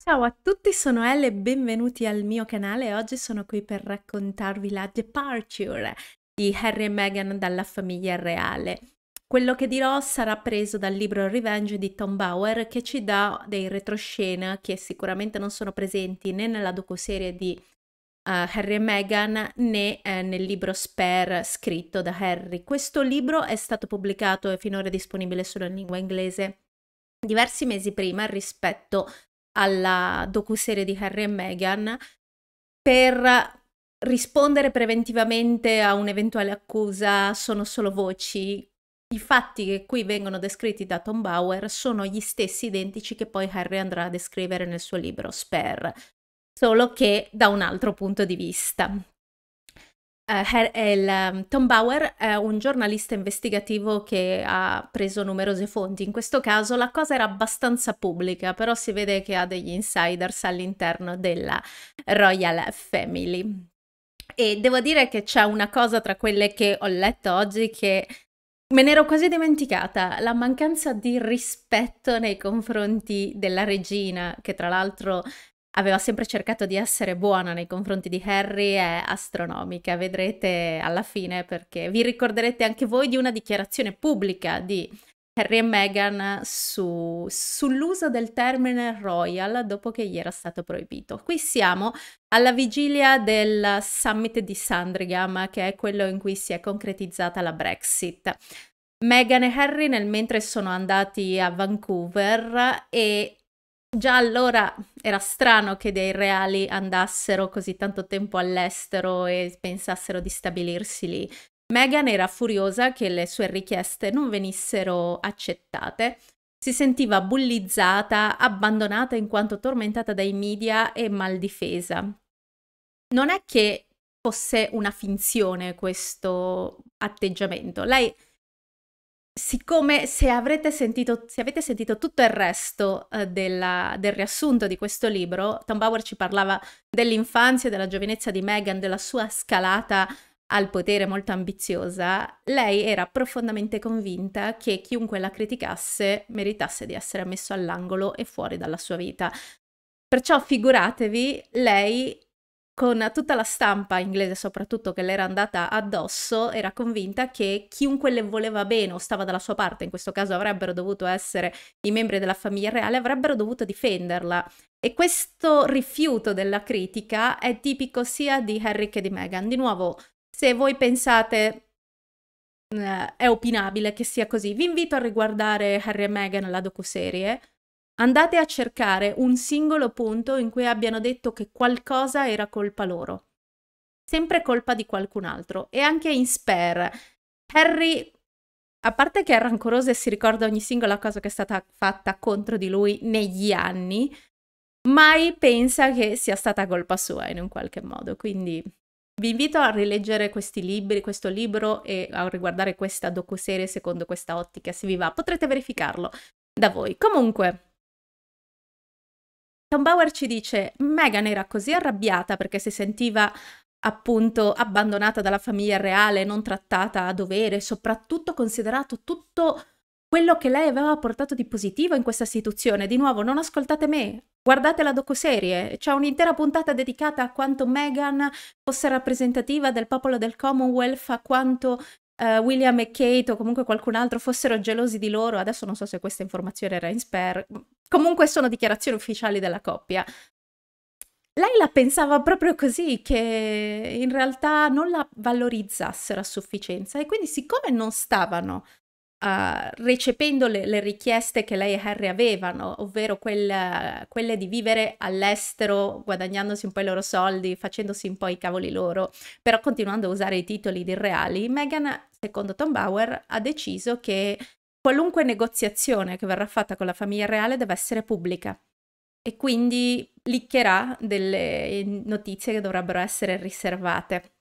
Ciao a tutti, sono Elle e benvenuti al mio canale. Oggi sono qui per raccontarvi la departure di Harry e Meghan dalla famiglia reale. Quello che dirò sarà preso dal libro Revenge di Tom Bauer che ci dà dei retroscena che sicuramente non sono presenti né nella docuserie di Uh, Harry e Meghan né eh, nel libro Spare scritto da Harry. Questo libro è stato pubblicato e finora è disponibile solo in lingua inglese diversi mesi prima rispetto a alla docuserie di Harry e Meghan per rispondere preventivamente a un'eventuale accusa sono solo voci. I fatti che qui vengono descritti da Tom Bauer sono gli stessi identici che poi Harry andrà a descrivere nel suo libro Sper, solo che da un altro punto di vista. Uh, Tom Bauer è un giornalista investigativo che ha preso numerose fonti. In questo caso la cosa era abbastanza pubblica, però si vede che ha degli insiders all'interno della Royal Family. E devo dire che c'è una cosa tra quelle che ho letto oggi che Me ne ero quasi dimenticata, la mancanza di rispetto nei confronti della regina, che tra l'altro aveva sempre cercato di essere buona nei confronti di Harry è astronomica. Vedrete alla fine perché vi ricorderete anche voi di una dichiarazione pubblica di Harry e Meghan su, sull'uso del termine royal dopo che gli era stato proibito. Qui siamo alla vigilia del summit di Sandringham, che è quello in cui si è concretizzata la Brexit. Meghan e Harry nel mentre sono andati a Vancouver e Già allora era strano che dei reali andassero così tanto tempo all'estero e pensassero di stabilirsi lì. Meghan era furiosa che le sue richieste non venissero accettate. Si sentiva bullizzata, abbandonata in quanto tormentata dai media e mal difesa. Non è che fosse una finzione questo atteggiamento. Lei Siccome se, sentito, se avete sentito tutto il resto eh, della, del riassunto di questo libro, Tom Bauer ci parlava dell'infanzia, della giovinezza di Meghan, della sua scalata al potere molto ambiziosa, lei era profondamente convinta che chiunque la criticasse meritasse di essere messo all'angolo e fuori dalla sua vita. Perciò figuratevi, lei con tutta la stampa inglese soprattutto che le era andata addosso, era convinta che chiunque le voleva bene o stava dalla sua parte, in questo caso avrebbero dovuto essere i membri della famiglia reale, avrebbero dovuto difenderla. E questo rifiuto della critica è tipico sia di Harry che di Meghan. Di nuovo, se voi pensate eh, è opinabile che sia così, vi invito a riguardare Harry e Meghan la docuserie, Andate a cercare un singolo punto in cui abbiano detto che qualcosa era colpa loro. Sempre colpa di qualcun altro. E anche in Spare. Harry, a parte che è rancoroso e si ricorda ogni singola cosa che è stata fatta contro di lui negli anni, mai pensa che sia stata colpa sua in un qualche modo. Quindi vi invito a rileggere questi libri, questo libro e a riguardare questa docuserie secondo questa ottica, se vi va. Potrete verificarlo da voi. Comunque, Tom Bauer ci dice, Meghan era così arrabbiata perché si sentiva appunto abbandonata dalla famiglia reale, non trattata a dovere, soprattutto considerato tutto quello che lei aveva portato di positivo in questa istituzione. Di nuovo, non ascoltate me, guardate la docuserie, c'è un'intera puntata dedicata a quanto Meghan fosse rappresentativa del popolo del Commonwealth, a quanto uh, William e Kate o comunque qualcun altro fossero gelosi di loro. Adesso non so se questa informazione era in sper, Comunque sono dichiarazioni ufficiali della coppia. Lei la pensava proprio così, che in realtà non la valorizzassero a sufficienza e quindi siccome non stavano uh, recependo le, le, richieste che lei e Harry avevano, ovvero quella, quelle di vivere all'estero, guadagnandosi un po' i loro soldi, facendosi un po' i cavoli loro, però continuando a usare i titoli di reali, Meghan, secondo Tom Bauer, ha deciso che Qualunque negoziazione che verrà fatta con la famiglia reale deve essere pubblica e quindi liccherà delle eh, notizie che dovrebbero essere riservate.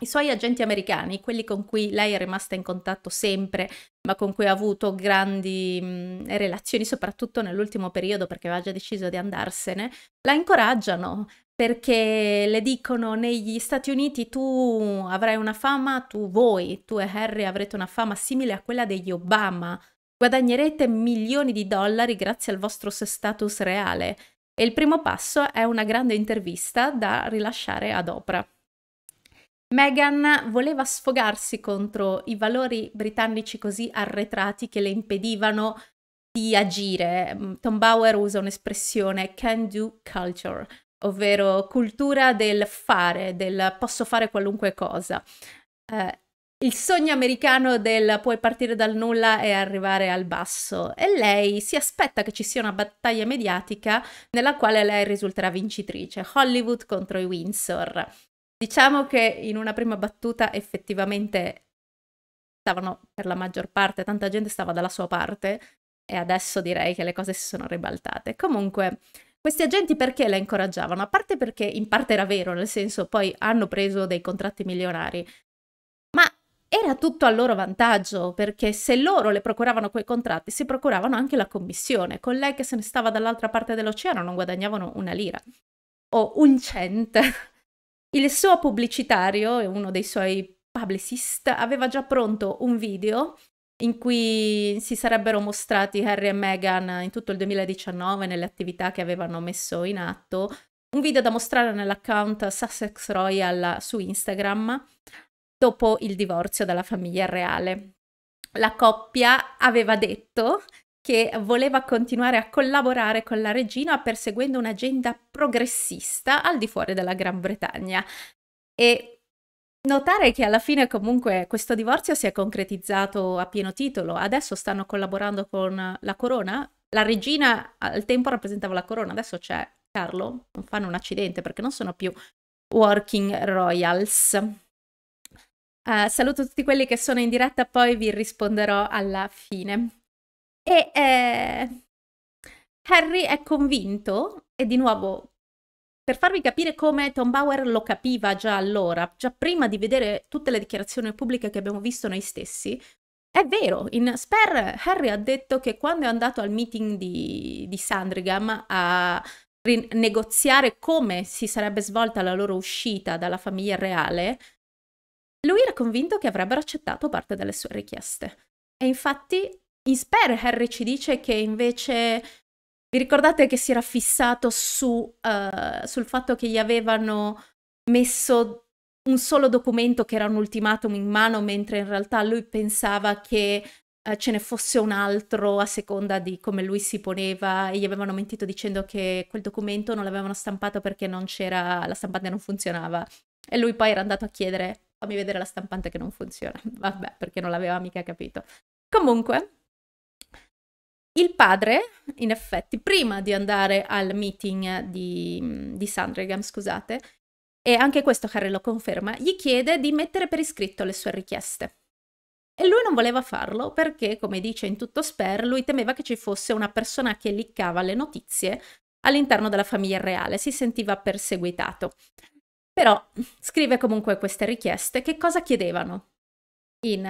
I suoi agenti americani, quelli con cui lei è rimasta in contatto sempre, ma con cui ha avuto grandi mh, mm, relazioni, soprattutto nell'ultimo periodo perché aveva già deciso di andarsene, la incoraggiano perché le dicono negli Stati Uniti tu avrai una fama, tu voi, tu e Harry avrete una fama simile a quella degli Obama, guadagnerete milioni di dollari grazie al vostro status reale e il primo passo è una grande intervista da rilasciare ad Oprah. Meghan voleva sfogarsi contro i valori britannici così arretrati che le impedivano di agire. Mm, Tom Bauer usa un'espressione can do culture, ovvero cultura del fare, del posso fare qualunque cosa. Eh, il sogno americano del puoi partire dal nulla e arrivare al basso e lei si aspetta che ci sia una battaglia mediatica nella quale lei risulterà vincitrice, Hollywood contro i Windsor. Diciamo che in una prima battuta effettivamente stavano per la maggior parte, tanta gente stava dalla sua parte e adesso direi che le cose si sono ribaltate. Comunque, questi agenti perché la incoraggiavano? A parte perché in parte era vero, nel senso poi hanno preso dei contratti milionari, ma era tutto a loro vantaggio perché se loro le procuravano quei contratti si procuravano anche la commissione, con lei che se ne stava dall'altra parte dell'oceano non guadagnavano una lira o un cent. Il suo pubblicitario, uno dei suoi publicist, aveva già pronto un video in cui si sarebbero mostrati Harry e Meghan in tutto il 2019 nelle attività che avevano messo in atto. Un video da mostrare nell'account Sussex Royal su Instagram dopo il divorzio dalla famiglia reale. La coppia aveva detto che voleva continuare a collaborare con la regina perseguendo un'agenda progressista al di fuori della Gran Bretagna e Notare che alla fine comunque questo divorzio si è concretizzato a pieno titolo, adesso stanno collaborando con la corona, la regina al tempo rappresentava la corona, adesso c'è Carlo, non fanno un accidente perché non sono più working royals. Uh, saluto tutti quelli che sono in diretta, poi vi risponderò alla fine. E eh, Harry è convinto, e di nuovo per farvi capire come Tom Bauer lo capiva già allora, già prima di vedere tutte le dichiarazioni pubbliche che abbiamo visto noi stessi, è vero, in Sper Harry ha detto che quando è andato al meeting di, di Sandringham a negoziare come si sarebbe svolta la loro uscita dalla famiglia reale, lui era convinto che avrebbero accettato parte delle sue richieste. E infatti in Sper Harry ci dice che invece vi ricordate che si era fissato su, uh, sul fatto che gli avevano messo un solo documento che era un ultimatum in mano, mentre in realtà lui pensava che uh, ce ne fosse un altro a seconda di come lui si poneva e gli avevano mentito dicendo che quel documento non l'avevano stampato perché non c'era, la stampante non funzionava. E lui poi era andato a chiedere, fammi vedere la stampante che non funziona. Vabbè, perché non l'aveva mica capito. Comunque, il padre, in effetti, prima di andare al meeting di, di Sandringham, scusate, e anche questo Harry lo conferma, gli chiede di mettere per iscritto le sue richieste. E lui non voleva farlo perché, come dice in tutto Sper, lui temeva che ci fosse una persona che liccava le notizie all'interno della famiglia reale, si sentiva perseguitato. Però scrive comunque queste richieste. Che cosa chiedevano? In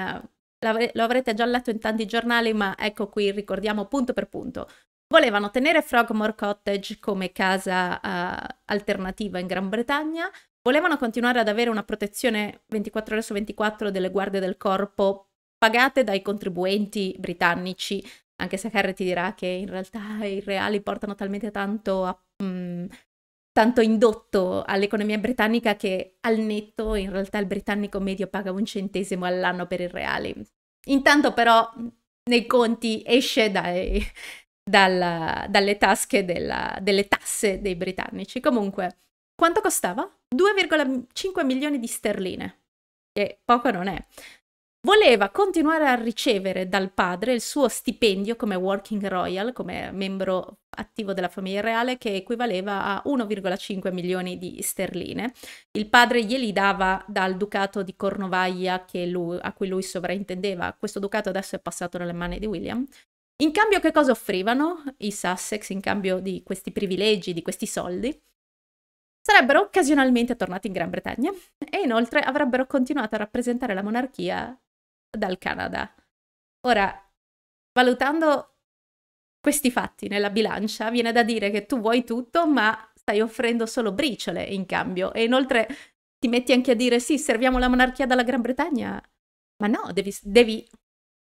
lo avrete già letto in tanti giornali, ma ecco qui ricordiamo punto per punto. Volevano tenere Frogmore Cottage come casa uh, alternativa in Gran Bretagna, volevano continuare ad avere una protezione 24 ore su 24 delle guardie del corpo pagate dai contribuenti britannici, anche se Harry ti dirà che in realtà i reali portano talmente tanto a, mh, mm, tanto indotto all'economia britannica che al netto in realtà il britannico medio paga un centesimo all'anno per il reale. Intanto però nei conti esce dai, dalla, dalle tasche della, delle tasse dei britannici. Comunque, quanto costava? 2,5 milioni di sterline, che poco non è. Voleva continuare a ricevere dal padre il suo stipendio come working royal, come membro attivo della famiglia reale che equivaleva a 1,5 milioni di sterline. Il padre glieli dava dal ducato di Cornovaglia lui, a cui lui sovraintendeva. Questo ducato adesso è passato nelle mani di William. In cambio che cosa offrivano i Sussex in cambio di questi privilegi, di questi soldi? Sarebbero occasionalmente tornati in Gran Bretagna e inoltre avrebbero continuato a rappresentare la monarchia dal Canada. Ora, valutando questi fatti nella bilancia viene da dire che tu vuoi tutto, ma stai offrendo solo briciole in cambio. E inoltre ti metti anche a dire sì, serviamo la monarchia dalla Gran Bretagna. Ma no, devi, devi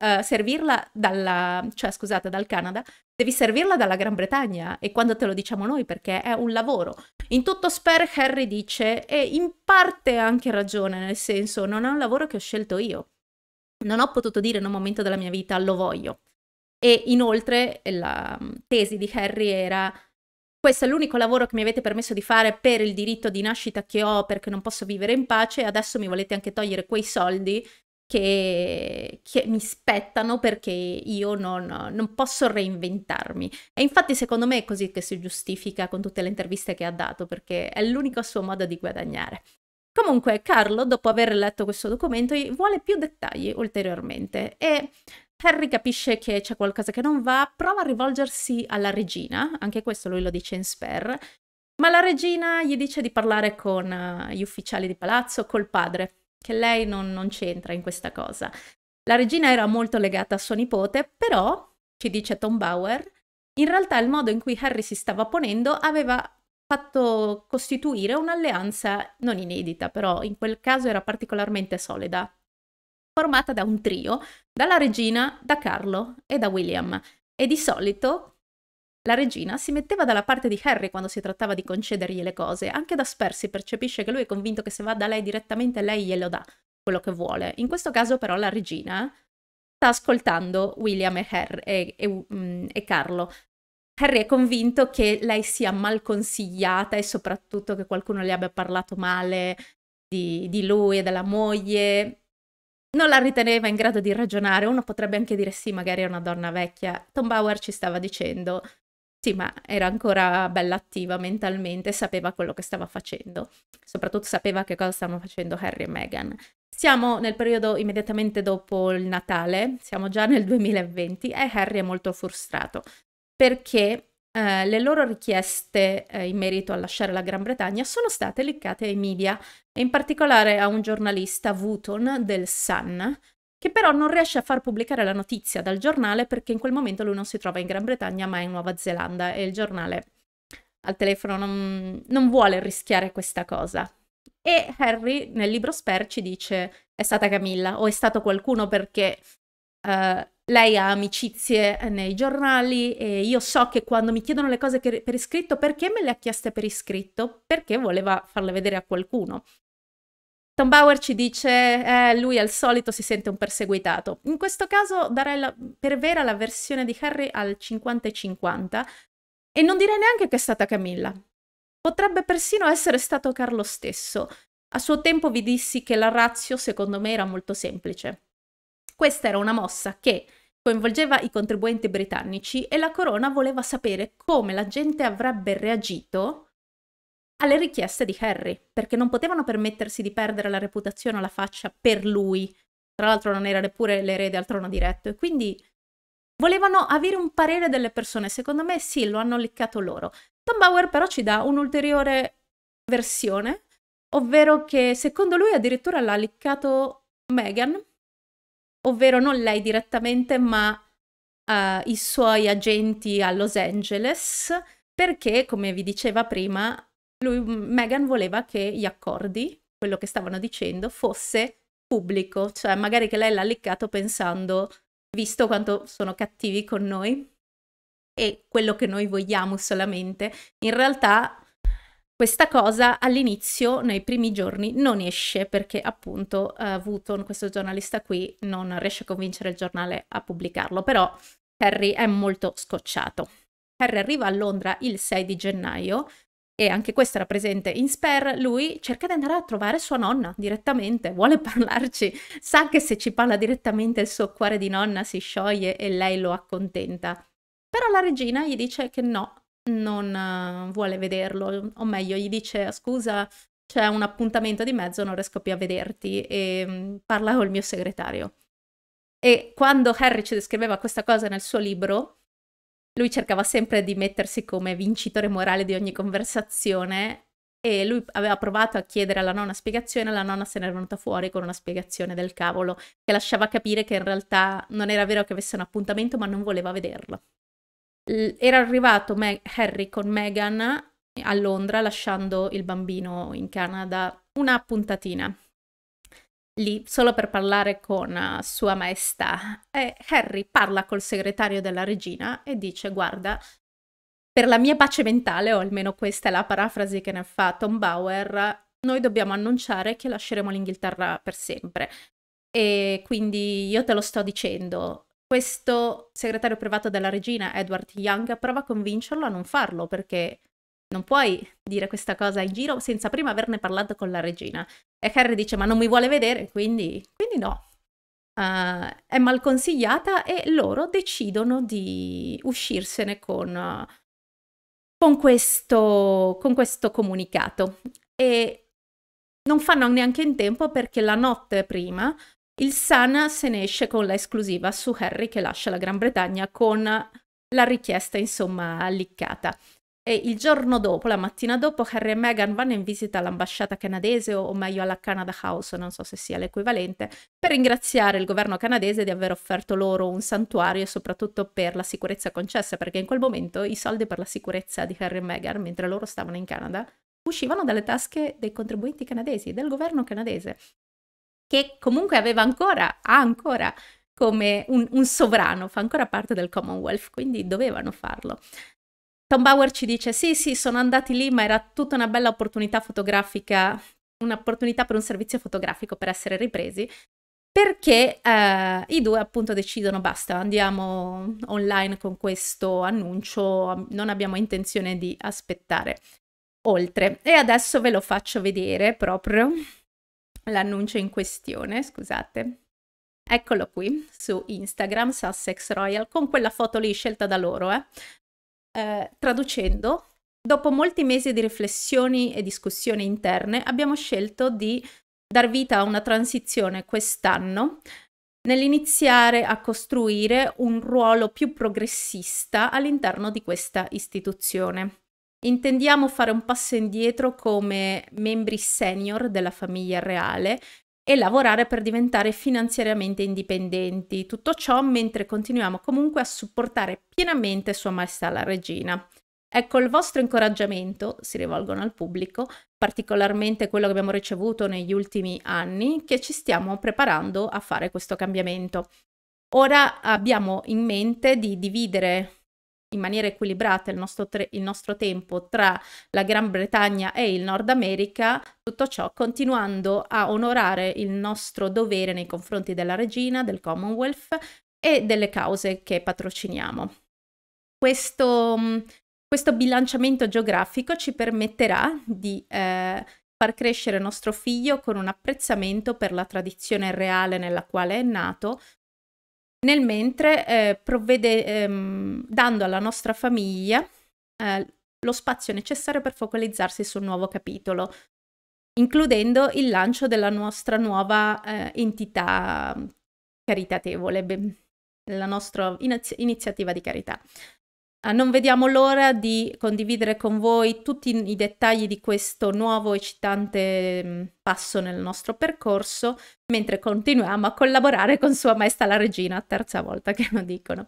uh, servirla dalla, cioè scusate, dal Canada, devi servirla dalla Gran Bretagna. E quando te lo diciamo noi, perché è un lavoro. In tutto Sper Harry dice, e in parte ha anche ragione, nel senso, non è un lavoro che ho scelto io. Non ho potuto dire in un momento della mia vita lo voglio. E inoltre eh, la mm, tesi di Harry era questo è l'unico lavoro che mi avete permesso di fare per il diritto di nascita che ho perché non posso vivere in pace e adesso mi volete anche togliere quei soldi che, che mi spettano perché io non, non, posso reinventarmi. E infatti secondo me è così che si giustifica con tutte le interviste che ha dato perché è l'unico suo modo di guadagnare. Comunque Carlo, dopo aver letto questo documento, vuole più dettagli ulteriormente e Harry capisce che c'è qualcosa che non va, prova a rivolgersi alla regina, anche questo lui lo dice in Sper, ma la regina gli dice di parlare con eh, gli ufficiali di palazzo, col padre, che lei non, non c'entra in questa cosa. La regina era molto legata a suo nipote, però, ci dice Tom Bauer, in realtà il modo in cui Harry si stava ponendo aveva fatto costituire un'alleanza non inedita, però in quel caso era particolarmente solida formata da un trio, dalla regina, da Carlo e da William. E di solito la regina si metteva dalla parte di Harry quando si trattava di concedergli le cose, anche da Spersi percepisce che lui è convinto che se va da lei direttamente lei glielo dà quello che vuole. In questo caso però la regina sta ascoltando William e, Harry, e, e, mm, e Carlo. Harry è convinto che lei sia mal consigliata e soprattutto che qualcuno le abbia parlato male di, di lui e della moglie non la riteneva in grado di ragionare. Uno potrebbe anche dire sì, magari è una donna vecchia. Tom Bauer ci stava dicendo sì, ma era ancora bella attiva mentalmente, sapeva quello che stava facendo. Soprattutto sapeva che cosa stavano facendo Harry e Meghan. Siamo nel periodo immediatamente dopo il Natale, siamo già nel 2020 e Harry è molto frustrato perché eh, le loro richieste eh, in merito a lasciare la Gran Bretagna sono state leccate ai media, e in particolare a un giornalista, Wooton, del Sun, che però non riesce a far pubblicare la notizia dal giornale perché in quel momento lui non si trova in Gran Bretagna ma in Nuova Zelanda e il giornale al telefono non, non vuole rischiare questa cosa. E Harry nel libro Sper ci dice è stata Camilla o è stato qualcuno perché uh, lei ha amicizie eh, nei giornali e io so che quando mi chiedono le cose per iscritto, perché me le ha chieste per iscritto? Perché voleva farle vedere a qualcuno. Tom Bauer ci dice, eh, lui al solito si sente un perseguitato. In questo caso darei la, per vera la versione di Harry al 50-50 e non direi neanche che è stata Camilla. Potrebbe persino essere stato Carlo stesso. A suo tempo vi dissi che la razio secondo me era molto semplice. Questa era una mossa che coinvolgeva i contribuenti britannici e la corona voleva sapere come la gente avrebbe reagito alle richieste di Harry, perché non potevano permettersi di perdere la reputazione o la faccia per lui. Tra l'altro non era neppure l'erede al trono diretto e quindi volevano avere un parere delle persone. Secondo me sì, lo hanno leccato loro. Tom Bauer però ci dà un'ulteriore versione, ovvero che secondo lui addirittura l'ha leccato Meghan ovvero non lei direttamente, ma uh, i suoi agenti a Los Angeles, perché, come vi diceva prima, lui, mm, Meghan voleva che gli accordi, quello che stavano dicendo, fosse pubblico, cioè magari che lei l'ha leccato pensando, visto quanto sono cattivi con noi e quello che noi vogliamo solamente. In realtà questa cosa all'inizio, nei primi giorni, non esce perché appunto uh, eh, Wooton, questo giornalista qui, non riesce a convincere il giornale a pubblicarlo, però Harry è molto scocciato. Harry arriva a Londra il 6 di gennaio e anche questo era presente in Spare, lui cerca di andare a trovare sua nonna direttamente, vuole parlarci, sa che se ci parla direttamente il suo cuore di nonna si scioglie e lei lo accontenta. Però la regina gli dice che no, non eh, vuole vederlo, o meglio, gli dice scusa, c'è un appuntamento di mezzo, non riesco più a vederti e mm, parla col mio segretario. E quando Harry ci descriveva questa cosa nel suo libro, lui cercava sempre di mettersi come vincitore morale di ogni conversazione e lui aveva provato a chiedere alla nonna spiegazione, la nonna se n'era venuta fuori con una spiegazione del cavolo che lasciava capire che in realtà non era vero che avesse un appuntamento, ma non voleva vederlo era arrivato Me- Harry con Meghan a Londra lasciando il bambino in Canada una puntatina lì solo per parlare con uh, Sua Maestà e Harry parla col segretario della regina e dice guarda per la mia pace mentale o almeno questa è la parafrasi che ne fa Tom Bauer noi dobbiamo annunciare che lasceremo l'Inghilterra per sempre e quindi io te lo sto dicendo questo segretario privato della regina, Edward Young, prova a convincerlo a non farlo perché non puoi dire questa cosa in giro senza prima averne parlato con la regina. E Harry dice ma non mi vuole vedere, quindi, quindi no. Uh, è mal consigliata e loro decidono di uscirsene con, uh, con, questo, con questo comunicato. E non fanno neanche in tempo perché la notte prima il Sun se ne esce con la esclusiva su Harry che lascia la Gran Bretagna con la richiesta insomma alliccata. E il giorno dopo, la mattina dopo, Harry e Meghan vanno in visita all'ambasciata canadese o meglio alla Canada House, non so se sia l'equivalente, per ringraziare il governo canadese di aver offerto loro un santuario e soprattutto per la sicurezza concessa, perché in quel momento i soldi per la sicurezza di Harry e Meghan, mentre loro stavano in Canada, uscivano dalle tasche dei contribuenti canadesi, del governo canadese che comunque aveva ancora, ha ancora come un, un sovrano, fa ancora parte del Commonwealth, quindi dovevano farlo. Tom Bauer ci dice: Sì, sì, sono andati lì, ma era tutta una bella opportunità fotografica, un'opportunità per un servizio fotografico per essere ripresi. Perché eh, i due appunto decidono: basta, andiamo online con questo annuncio, non abbiamo intenzione di aspettare oltre. E adesso ve lo faccio vedere proprio l'annuncio in questione, scusate. Eccolo qui su Instagram, Sussex Royal, con quella foto lì scelta da loro. Eh. Eh, traducendo, dopo molti mesi di riflessioni e discussioni interne, abbiamo scelto di dar vita a una transizione quest'anno nell'iniziare a costruire un ruolo più progressista all'interno di questa istituzione. Intendiamo fare un passo indietro come membri senior della famiglia reale e lavorare per diventare finanziariamente indipendenti. Tutto ciò mentre continuiamo comunque a supportare pienamente Sua Maestà la Regina. Ecco, il vostro incoraggiamento, si rivolgono al pubblico, particolarmente quello che abbiamo ricevuto negli ultimi anni, che ci stiamo preparando a fare questo cambiamento. Ora abbiamo in mente di dividere in maniera equilibrata il nostro, tre, il nostro, tempo tra la Gran Bretagna e il Nord America, tutto ciò continuando a onorare il nostro dovere nei confronti della regina, del Commonwealth e delle cause che patrociniamo. Questo, mm, questo bilanciamento geografico ci permetterà di eh, far crescere nostro figlio con un apprezzamento per la tradizione reale nella quale è nato, nel mentre eh, provvede, ehm, dando alla nostra famiglia eh, lo spazio necessario per focalizzarsi sul nuovo capitolo, includendo il lancio della nostra nuova eh, entità caritatevole, la nostra iniz- iniziativa di carità. Ah, non vediamo l'ora di condividere con voi tutti i dettagli di questo nuovo eccitante mm, passo nel nostro percorso, mentre continuiamo a collaborare con Sua Maestà la Regina, terza volta che lo dicono.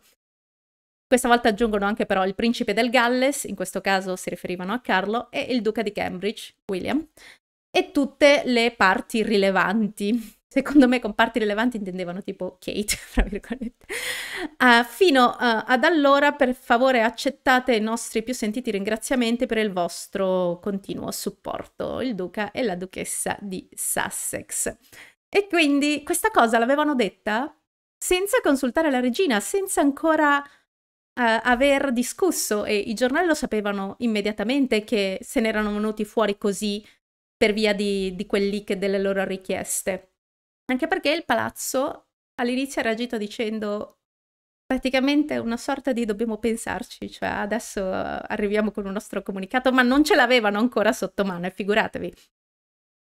Questa volta aggiungono anche però il principe del Galles, in questo caso si riferivano a Carlo, e il duca di Cambridge, William, e tutte le parti rilevanti secondo me con parti rilevanti intendevano tipo Kate, fra virgolette. Uh, fino uh, ad allora, per favore, accettate i nostri più sentiti ringraziamenti per il vostro continuo supporto, il duca e la duchessa di Sussex. E quindi questa cosa l'avevano detta senza consultare la regina, senza ancora Uh, aver discusso e i giornali lo sapevano immediatamente che se ne erano venuti fuori così per via di, di quel leak e delle loro richieste. Anche perché il palazzo all'inizio ha reagito dicendo praticamente una sorta di dobbiamo pensarci, cioè adesso eh, arriviamo con un nostro comunicato, ma non ce l'avevano ancora sotto mano e figuratevi.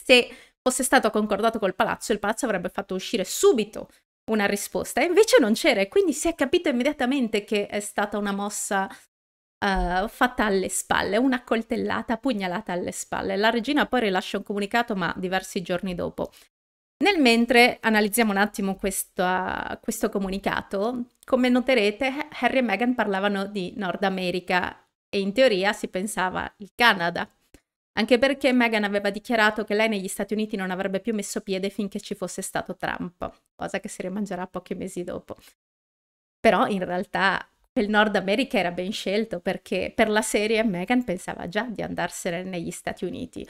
Se fosse stato concordato col palazzo, il palazzo avrebbe fatto uscire subito una risposta e invece non c'era e quindi si è capito immediatamente che è stata una mossa uh, fatta alle spalle, una coltellata, pugnalata alle spalle. La regina poi rilascia un comunicato ma diversi giorni dopo. Nel mentre analizziamo un attimo questa, ah, questo comunicato, come noterete Harry e Meghan parlavano di Nord America e in teoria si pensava il Canada, anche perché Meghan aveva dichiarato che lei negli Stati Uniti non avrebbe più messo piede finché ci fosse stato Trump, cosa che si rimangerà pochi mesi dopo. Però in realtà il Nord America era ben scelto perché per la serie Meghan pensava già di andarsene negli Stati Uniti.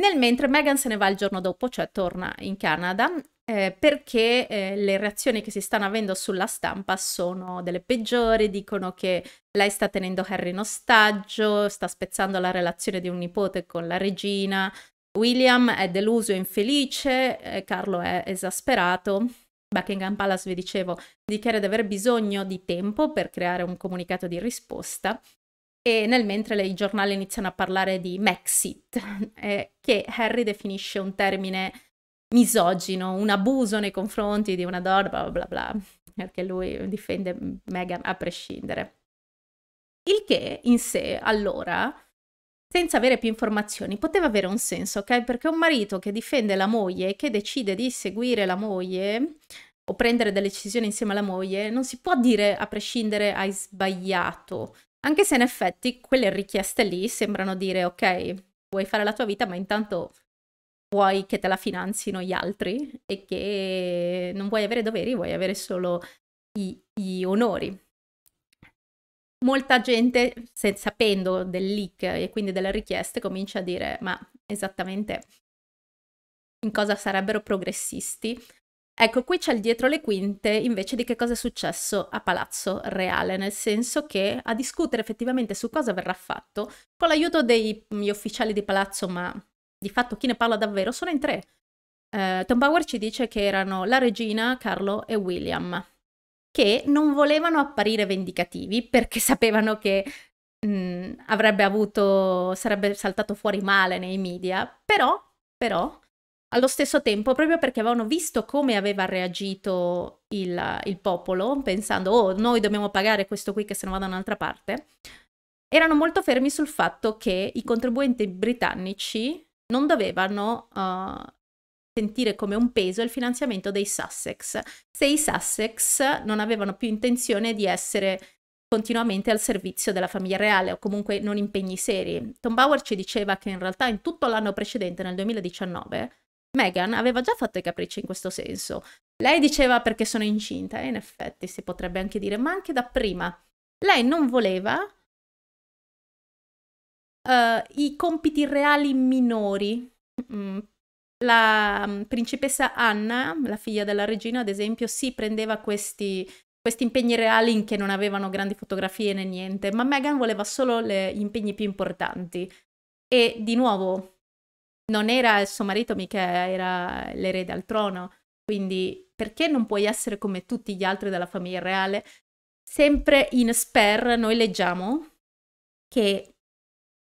Nel mentre Meghan se ne va il giorno dopo, cioè torna in Canada, eh, perché eh, le reazioni che si stanno avendo sulla stampa sono delle peggiori, dicono che lei sta tenendo Harry in ostaggio, sta spezzando la relazione di un nipote con la regina, William è deluso e infelice, eh, Carlo è esasperato. Buckingham Palace, vi dicevo, dichiara di aver bisogno di tempo per creare un comunicato di risposta e nel mentre i giornali iniziano a parlare di Mexit, eh, che Harry definisce un termine misogino, un abuso nei confronti di una donna, bla bla bla, perché lui difende Meghan a prescindere. Il che in sé, allora, senza avere più informazioni, poteva avere un senso, ok? Perché un marito che difende la moglie e che decide di seguire la moglie o prendere delle decisioni insieme alla moglie, non si può dire a prescindere hai sbagliato, anche se in effetti quelle richieste lì sembrano dire ok, vuoi fare la tua vita, ma intanto vuoi che te la finanzino gli altri e che non vuoi avere doveri, vuoi avere solo gli, i onori. Molta gente, se, sapendo del leak e quindi delle richieste, comincia a dire ma esattamente in cosa sarebbero progressisti Ecco, qui c'è il dietro le quinte invece di che cosa è successo a Palazzo Reale, nel senso che a discutere effettivamente su cosa verrà fatto, con l'aiuto degli mm, ufficiali di Palazzo, ma di fatto chi ne parla davvero, sono in tre. Uh, Tom Bauer ci dice che erano la regina, Carlo e William, che non volevano apparire vendicativi perché sapevano che mh, mm, avrebbe avuto, sarebbe saltato fuori male nei media, però, però allo stesso tempo, proprio perché avevano visto come aveva reagito il, il popolo, pensando, oh, noi dobbiamo pagare questo qui che se no va da un'altra parte, erano molto fermi sul fatto che i contribuenti britannici non dovevano uh, sentire come un peso il finanziamento dei Sussex, se i Sussex non avevano più intenzione di essere continuamente al servizio della famiglia reale o comunque non impegni seri. Tom Bauer ci diceva che in realtà in tutto l'anno precedente, nel 2019, Meghan aveva già fatto i capricci in questo senso. Lei diceva perché sono incinta, e eh, in effetti si potrebbe anche dire, ma anche da prima. Lei non voleva uh, i compiti reali minori. Mm. La principessa Anna, la figlia della regina, ad esempio, si prendeva questi, questi impegni reali in che non avevano grandi fotografie né niente, ma Meghan voleva solo gli impegni più importanti. E di nuovo, non era il suo marito, mica era l'erede al trono. Quindi perché non puoi essere come tutti gli altri della famiglia reale? Sempre in Sper noi leggiamo che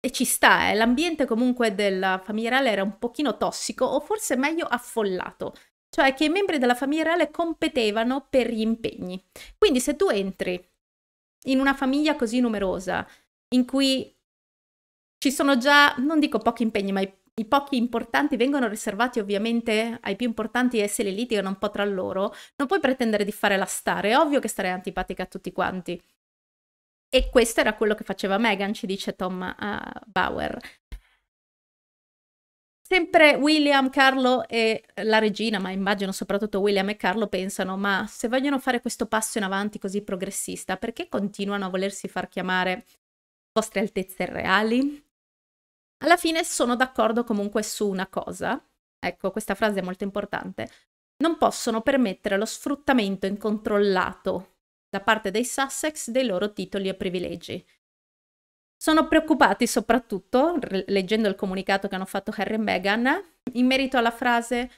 e ci sta, eh, l'ambiente comunque della famiglia reale era un pochino tossico o forse meglio affollato, cioè che i membri della famiglia reale competevano per gli impegni. Quindi se tu entri in una famiglia così numerosa in cui ci sono già, non dico pochi impegni, ma i i pochi importanti vengono riservati ovviamente ai più importanti e se le litigano un po' tra loro, non puoi pretendere di fare la star, è ovvio che starei antipatica a tutti quanti. E questo era quello che faceva Meghan, ci dice Tom uh, Bauer. Sempre William, Carlo e la regina, ma immagino soprattutto William e Carlo pensano, ma se vogliono fare questo passo in avanti così progressista, perché continuano a volersi far chiamare vostre altezze reali? alla fine sono d'accordo comunque su una cosa, ecco questa frase è molto importante, non possono permettere lo sfruttamento incontrollato da parte dei Sussex dei loro titoli e privilegi. Sono preoccupati soprattutto, leggendo il comunicato che hanno fatto Harry e Meghan, in merito alla frase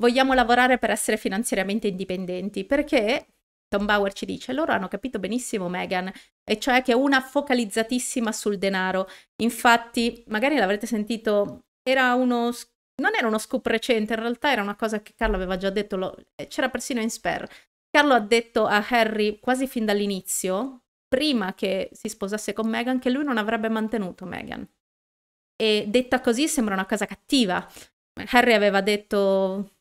vogliamo lavorare per essere finanziariamente indipendenti, perché Tom Bauer ci dice, loro hanno capito benissimo Meghan, e cioè che è una focalizzatissima sul denaro. Infatti, magari l'avrete sentito, era uno non era uno scoop recente, in realtà era una cosa che Carlo aveva già detto, lo, eh, c'era persino in Sper. Carlo ha detto a Harry quasi fin dall'inizio, prima che si sposasse con Meghan, che lui non avrebbe mantenuto Meghan. E detta così sembra una cosa cattiva. Harry aveva detto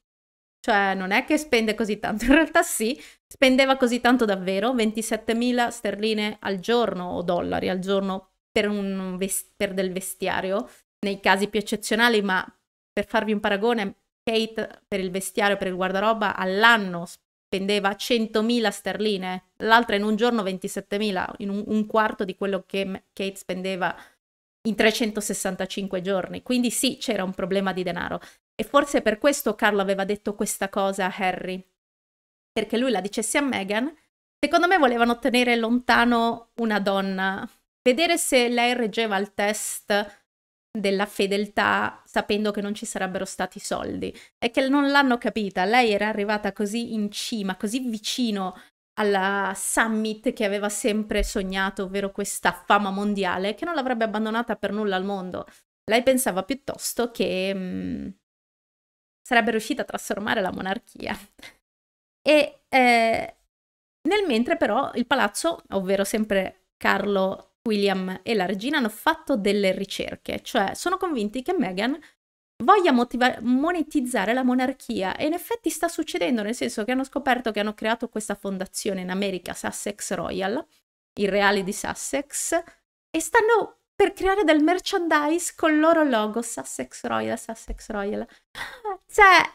cioè, non è che spende così tanto, in realtà sì, spendeva così tanto davvero, 27.000 sterline al giorno o dollari al giorno per, un vest- per del vestiario, nei casi più eccezionali, ma per farvi un paragone, Kate per il vestiario, per il guardaroba, all'anno spendeva 100.000 sterline, l'altra in un giorno 27.000, in un, un quarto di quello che Kate spendeva in 365 giorni. Quindi sì, c'era un problema di denaro. E forse per questo Carlo aveva detto questa cosa a Harry, perché lui la dicesse a Meghan. Secondo me volevano tenere lontano una donna, vedere se lei reggeva il test della fedeltà sapendo che non ci sarebbero stati soldi e che non l'hanno capita. Lei era arrivata così in cima, così vicino alla summit che aveva sempre sognato, ovvero questa fama mondiale, che non l'avrebbe abbandonata per nulla al mondo. Lei pensava piuttosto che mh, mm, sarebbe riuscita a trasformare la monarchia. E eh, nel mentre però il palazzo, ovvero sempre Carlo, William e la regina, hanno fatto delle ricerche, cioè sono convinti che Meghan voglia motiva- monetizzare la monarchia e in effetti sta succedendo, nel senso che hanno scoperto che hanno creato questa fondazione in America, Sussex Royal, i reali di Sussex, e stanno per creare del merchandise con il loro logo Sussex Royal, Sussex Royal. Cioè,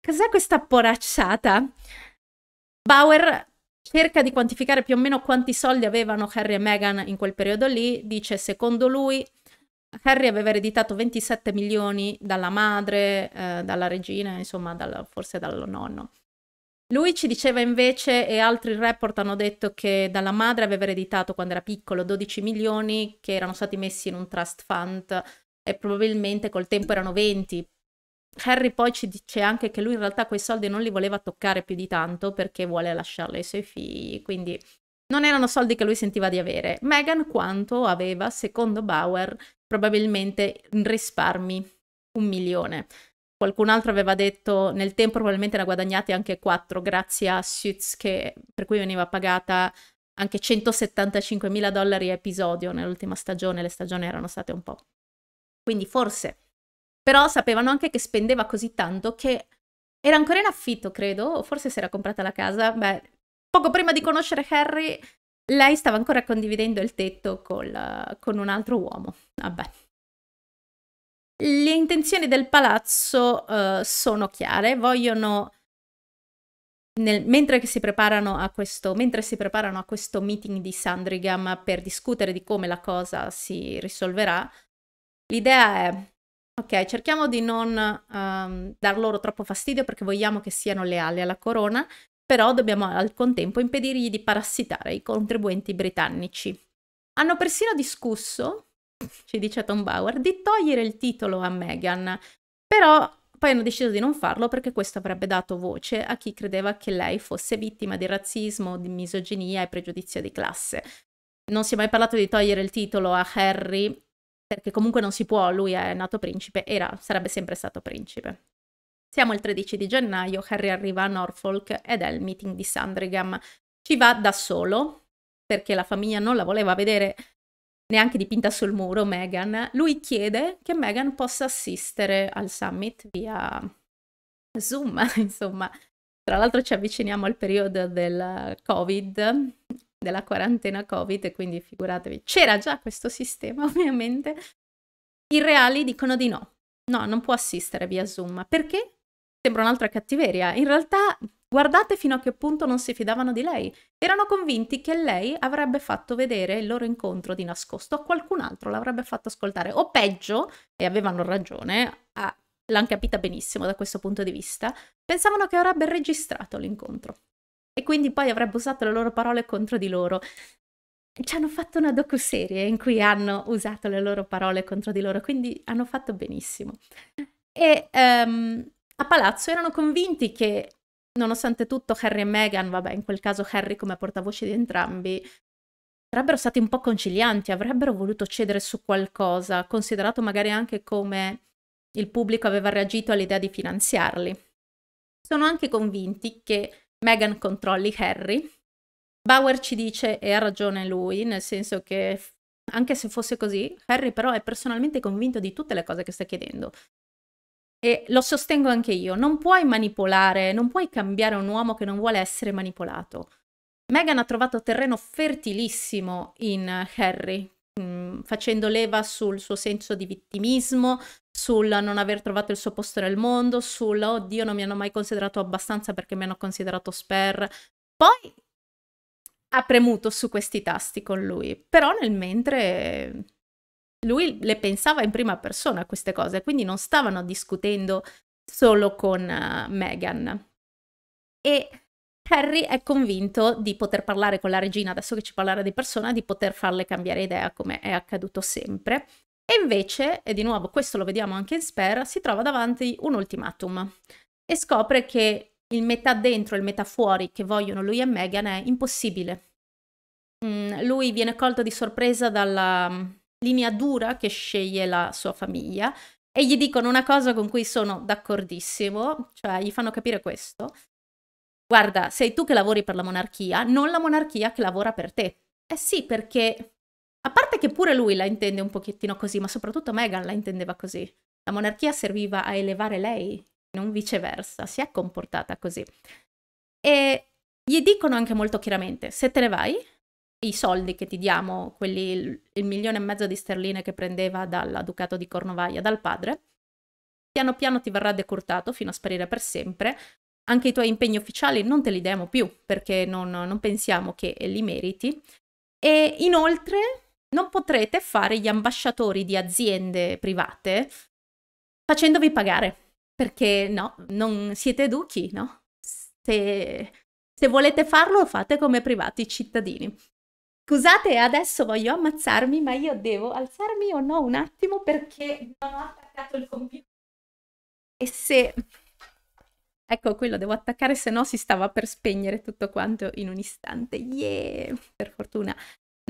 cos'è questa poracciata? Bauer cerca di quantificare più o meno quanti soldi avevano Harry e Meghan in quel periodo lì, dice secondo lui Harry aveva ereditato 27 milioni dalla madre, eh, dalla regina, insomma dal, forse dal nonno. Lui ci diceva invece, e altri report hanno detto, che dalla madre aveva ereditato quando era piccolo 12 milioni che erano stati messi in un trust fund e probabilmente col tempo erano 20. Harry poi ci dice anche che lui in realtà quei soldi non li voleva toccare più di tanto perché vuole lasciarli ai suoi figli, quindi non erano soldi che lui sentiva di avere. Meghan quanto aveva, secondo Bauer, probabilmente in risparmi un milione. Qualcun altro aveva detto nel tempo probabilmente ne ha guadagnati anche 4 grazie a Suits che, per cui veniva pagata anche 175 mila dollari a episodio nell'ultima stagione, le stagioni erano state un po'. Quindi forse. Però sapevano anche che spendeva così tanto che era ancora in affitto, credo, o forse si era comprata la casa. Beh, poco prima di conoscere Harry, lei stava ancora condividendo il tetto col, con un altro uomo. Vabbè. Le intenzioni del palazzo uh, sono chiare, vogliono, nel, mentre, si questo, mentre, si preparano a questo meeting di Sandringham per discutere di come la cosa si risolverà, l'idea è, ok, cerchiamo di non um, dar loro troppo fastidio perché vogliamo che siano leali alla corona, però dobbiamo al contempo impedirgli di parassitare i contribuenti britannici. Hanno persino discusso ci dice Tom Bauer, di togliere il titolo a Meghan, però poi hanno deciso di non farlo perché questo avrebbe dato voce a chi credeva che lei fosse vittima di razzismo, di misoginia e pregiudizio di classe. Non si è mai parlato di togliere il titolo a Harry, perché comunque non si può, lui è nato principe, era, sarebbe sempre stato principe. Siamo il 13 di gennaio, Harry arriva a Norfolk ed è il meeting di Sandringham. Ci va da solo, perché la famiglia non la voleva vedere neanche dipinta sul muro Megan, lui chiede che Megan possa assistere al summit via Zoom, insomma. Tra l'altro ci avviciniamo al periodo del Covid, della quarantena Covid, e quindi figuratevi, c'era già questo sistema ovviamente. I reali dicono di no, no, non può assistere via Zoom. Perché? Sembra un'altra cattiveria. In realtà Guardate fino a che punto non si fidavano di lei. Erano convinti che lei avrebbe fatto vedere il loro incontro di nascosto a qualcun altro, l'avrebbe fatto ascoltare. O peggio, e avevano ragione, ah, l'hanno capita benissimo da questo punto di vista, pensavano che avrebbe registrato l'incontro. E quindi poi avrebbe usato le loro parole contro di loro. Ci hanno fatto una docuserie in cui hanno usato le loro parole contro di loro, quindi hanno fatto benissimo. E um, a palazzo erano convinti che nonostante tutto Harry e Meghan, vabbè in quel caso Harry come portavoce di entrambi, sarebbero stati un po' concilianti, avrebbero voluto cedere su qualcosa, considerato magari anche come il pubblico aveva reagito all'idea di finanziarli. Sono anche convinti che Meghan controlli Harry. Bauer ci dice, e ha ragione lui, nel senso che anche se fosse così, Harry però è personalmente convinto di tutte le cose che sta chiedendo. E lo sostengo anche io, non puoi manipolare, non puoi cambiare un uomo che non vuole essere manipolato. Meghan ha trovato terreno fertilissimo in Harry, mh, mm, facendo leva sul suo senso di vittimismo, sul non aver trovato il suo posto nel mondo, sul oddio non mi hanno mai considerato abbastanza perché mi hanno considerato sper. Poi ha premuto su questi tasti con lui, però nel mentre lui le pensava in prima persona queste cose, quindi non stavano discutendo solo con uh, Meghan. E Harry è convinto di poter parlare con la regina, adesso che ci parlerà di persona, di poter farle cambiare idea come è accaduto sempre. E invece, e di nuovo questo lo vediamo anche in Spera, si trova davanti un ultimatum e scopre che il metà dentro e il metà fuori che vogliono lui e Meghan è impossibile. Mm, lui viene colto di sorpresa dalla, linea dura che sceglie la sua famiglia e gli dicono una cosa con cui sono d'accordissimo, cioè gli fanno capire questo. Guarda, sei tu che lavori per la monarchia, non la monarchia che lavora per te. Eh sì, perché a parte che pure lui la intende un pochettino così, ma soprattutto Meghan la intendeva così. La monarchia serviva a elevare lei, non viceversa, si è comportata così. E gli dicono anche molto chiaramente, se te ne vai, i soldi che ti diamo, quelli, il milione e mezzo di sterline che prendeva dal Ducato di Cornovaglia, dal padre, piano piano ti verrà decurtato fino a sparire per sempre. Anche i tuoi impegni ufficiali non te li diamo più perché non, non pensiamo che li meriti. E inoltre non potrete fare gli ambasciatori di aziende private facendovi pagare, perché no, non siete duchi, no? Se, se volete farlo, fate come privati cittadini. Scusate, adesso voglio ammazzarmi, ma io devo alzarmi o no un attimo perché non ho attaccato il computer. E se... Ecco, quello devo attaccare, se no si stava per spegnere tutto quanto in un istante. Yeah! Per fortuna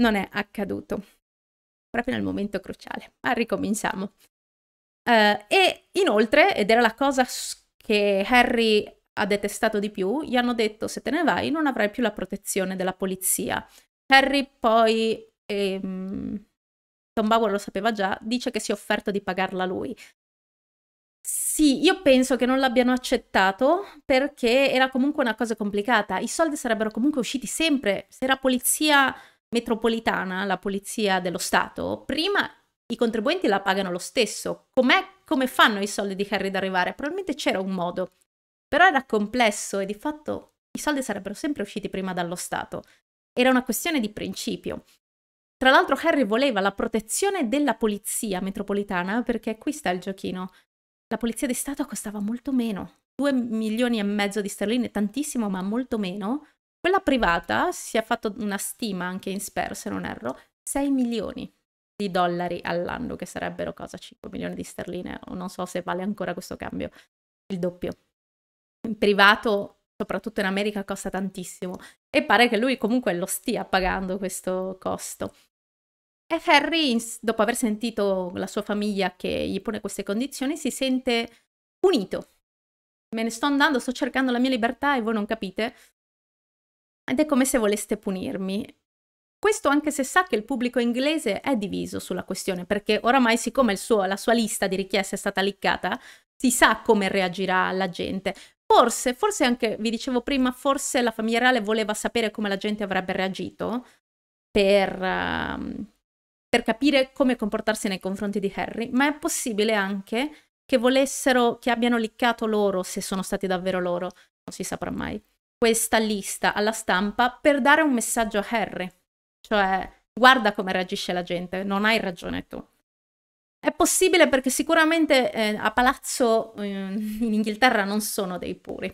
non è accaduto. Proprio nel momento cruciale. Ma ah, ricominciamo. Uh, e inoltre, ed era la cosa che Harry ha detestato di più, gli hanno detto se te ne vai non avrai più la protezione della polizia. Harry poi, ehm, Tom Bauer lo sapeva già, dice che si è offerto di pagarla lui. Sì, io penso che non l'abbiano accettato perché era comunque una cosa complicata. I soldi sarebbero comunque usciti sempre. Se era polizia metropolitana, la polizia dello Stato, prima i contribuenti la pagano lo stesso. Com'è, come fanno i soldi di Harry ad arrivare? Probabilmente c'era un modo, però era complesso e di fatto i soldi sarebbero sempre usciti prima dallo Stato era una questione di principio. Tra l'altro Harry voleva la protezione della polizia metropolitana perché qui sta il giochino. La polizia di Stato costava molto meno, 2 milioni e mezzo di sterline, tantissimo ma molto meno. Quella privata, si è fatto una stima anche in Sper se non erro, 6 milioni di dollari all'anno, che sarebbero cosa 5 milioni di sterline, o non so se vale ancora questo cambio, il doppio. In privato soprattutto in America costa tantissimo e pare che lui comunque lo stia pagando questo costo. E Harry, dopo aver sentito la sua famiglia che gli pone queste condizioni, si sente punito. Me ne sto andando, sto cercando la mia libertà e voi non capite. Ed è come se voleste punirmi. Questo anche se sa che il pubblico inglese è diviso sulla questione, perché oramai siccome suo, la sua lista di richieste è stata liccata, si sa come reagirà la gente. Forse, forse anche, vi dicevo prima, forse la famiglia reale voleva sapere come la gente avrebbe reagito per, uh, per capire come comportarsi nei confronti di Harry, ma è possibile anche che volessero, che abbiano liccato loro, se sono stati davvero loro, non si saprà mai, questa lista alla stampa per dare un messaggio a Harry, cioè guarda come reagisce la gente, non hai ragione tu. È possibile perché sicuramente eh, a palazzo eh, in Inghilterra non sono dei puri.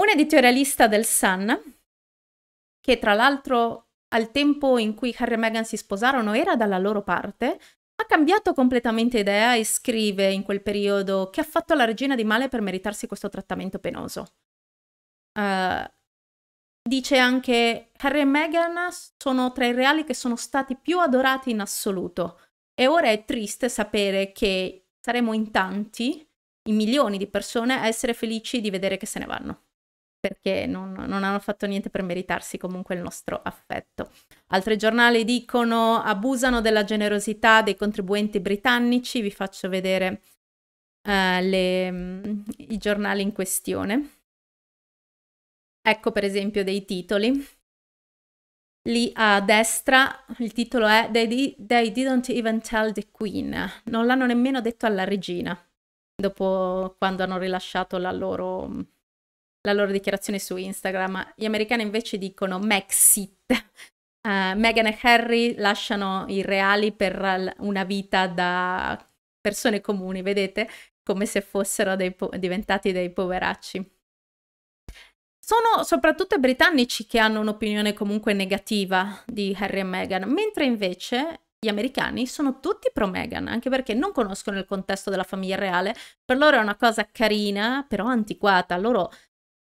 Un editorialista del Sun, che tra l'altro al tempo in cui Harry e Meghan si sposarono era dalla loro parte, ha cambiato completamente idea e scrive in quel periodo che ha fatto la regina di male per meritarsi questo trattamento penoso. Uh, dice anche Harry e Meghan sono tra i reali che sono stati più adorati in assoluto. E ora è triste sapere che saremo in tanti, in milioni di persone, a essere felici di vedere che se ne vanno perché non, non, hanno fatto niente per meritarsi comunque il nostro affetto. Altri giornali dicono abusano della generosità dei contribuenti britannici, vi faccio vedere uh, le, mm, i giornali in questione. Ecco per esempio dei titoli lì a destra il titolo è They, They Didn't Even Tell the Queen. Non l'hanno nemmeno detto alla regina, dopo quando hanno rilasciato la loro, la loro dichiarazione su Instagram. Gli americani invece dicono Mexit. Uh, eh, Meghan e Harry lasciano i reali per una vita da persone comuni, vedete? Come se fossero dei diventati dei poveracci. Sono soprattutto i britannici che hanno un'opinione comunque negativa di Harry e Meghan, mentre invece gli americani sono tutti pro Meghan, anche perché non conoscono il contesto della famiglia reale, per loro è una cosa carina, però antiquata. Loro,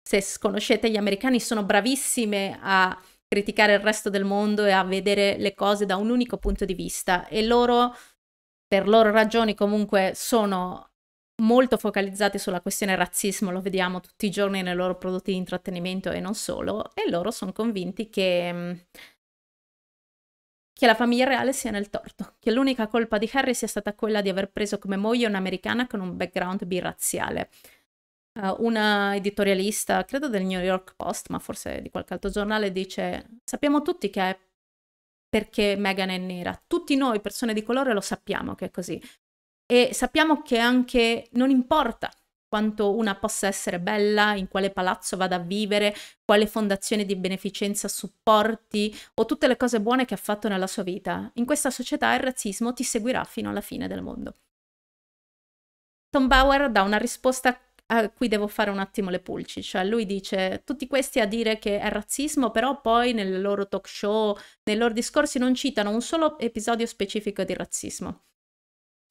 se sconoscete, gli americani sono bravissime a criticare il resto del mondo e a vedere le cose da un unico punto di vista e loro, per loro ragioni comunque, sono molto focalizzati sulla questione razzismo, lo vediamo tutti i giorni nei loro prodotti di intrattenimento e non solo, e loro sono convinti che, mm, che la famiglia reale sia nel torto, che l'unica colpa di Harry sia stata quella di aver preso come moglie un'americana con un background biraziale. Uh, eh, una editorialista, credo del New York Post, ma forse di qualche altro giornale, dice: Sappiamo tutti che è perché Meghan è nera. Tutti noi, persone di colore, lo sappiamo che è così e sappiamo che anche non importa quanto una possa essere bella, in quale palazzo vada a vivere, quale fondazione di beneficenza supporti o tutte le cose buone che ha fatto nella sua vita. In questa società il razzismo ti seguirà fino alla fine del mondo. Tom Bauer dà una risposta a cui devo fare un attimo le pulci, cioè lui dice tutti questi a dire che è razzismo, però poi nel loro talk show, nei loro discorsi non citano un solo episodio specifico di razzismo.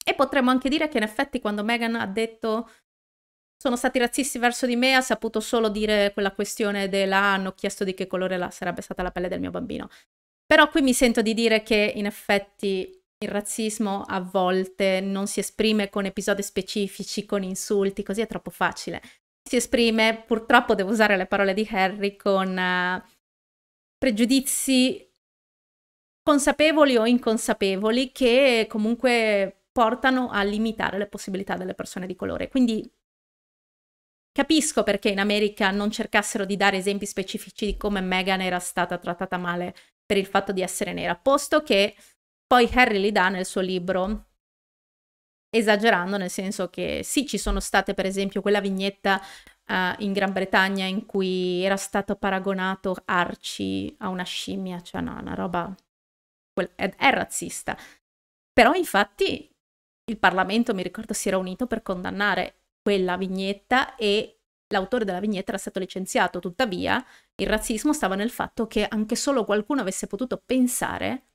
E potremmo anche dire che in effetti quando Meghan ha detto sono stati razzisti verso di me, ha saputo solo dire quella questione della hanno chiesto di che colore la, sarebbe stata la pelle del mio bambino. Però qui mi sento di dire che in effetti il razzismo a volte non si esprime con episodi specifici, con insulti, così è troppo facile. Si esprime, purtroppo devo usare le parole di Harry, con uh, pregiudizi consapevoli o inconsapevoli che comunque portano a limitare le possibilità delle persone di colore. Quindi capisco perché in America non cercassero di dare esempi specifici di come Meghan era stata trattata male per il fatto di essere nera, posto che poi Harry li dà nel suo libro esagerando nel senso che sì ci sono state per esempio quella vignetta uh, in Gran Bretagna in cui era stato paragonato Archie a una scimmia, cioè no, una roba è razzista. Però infatti il Parlamento, mi ricordo, si era unito per condannare quella vignetta e l'autore della vignetta era stato licenziato. Tuttavia, il razzismo stava nel fatto che anche solo qualcuno avesse potuto pensare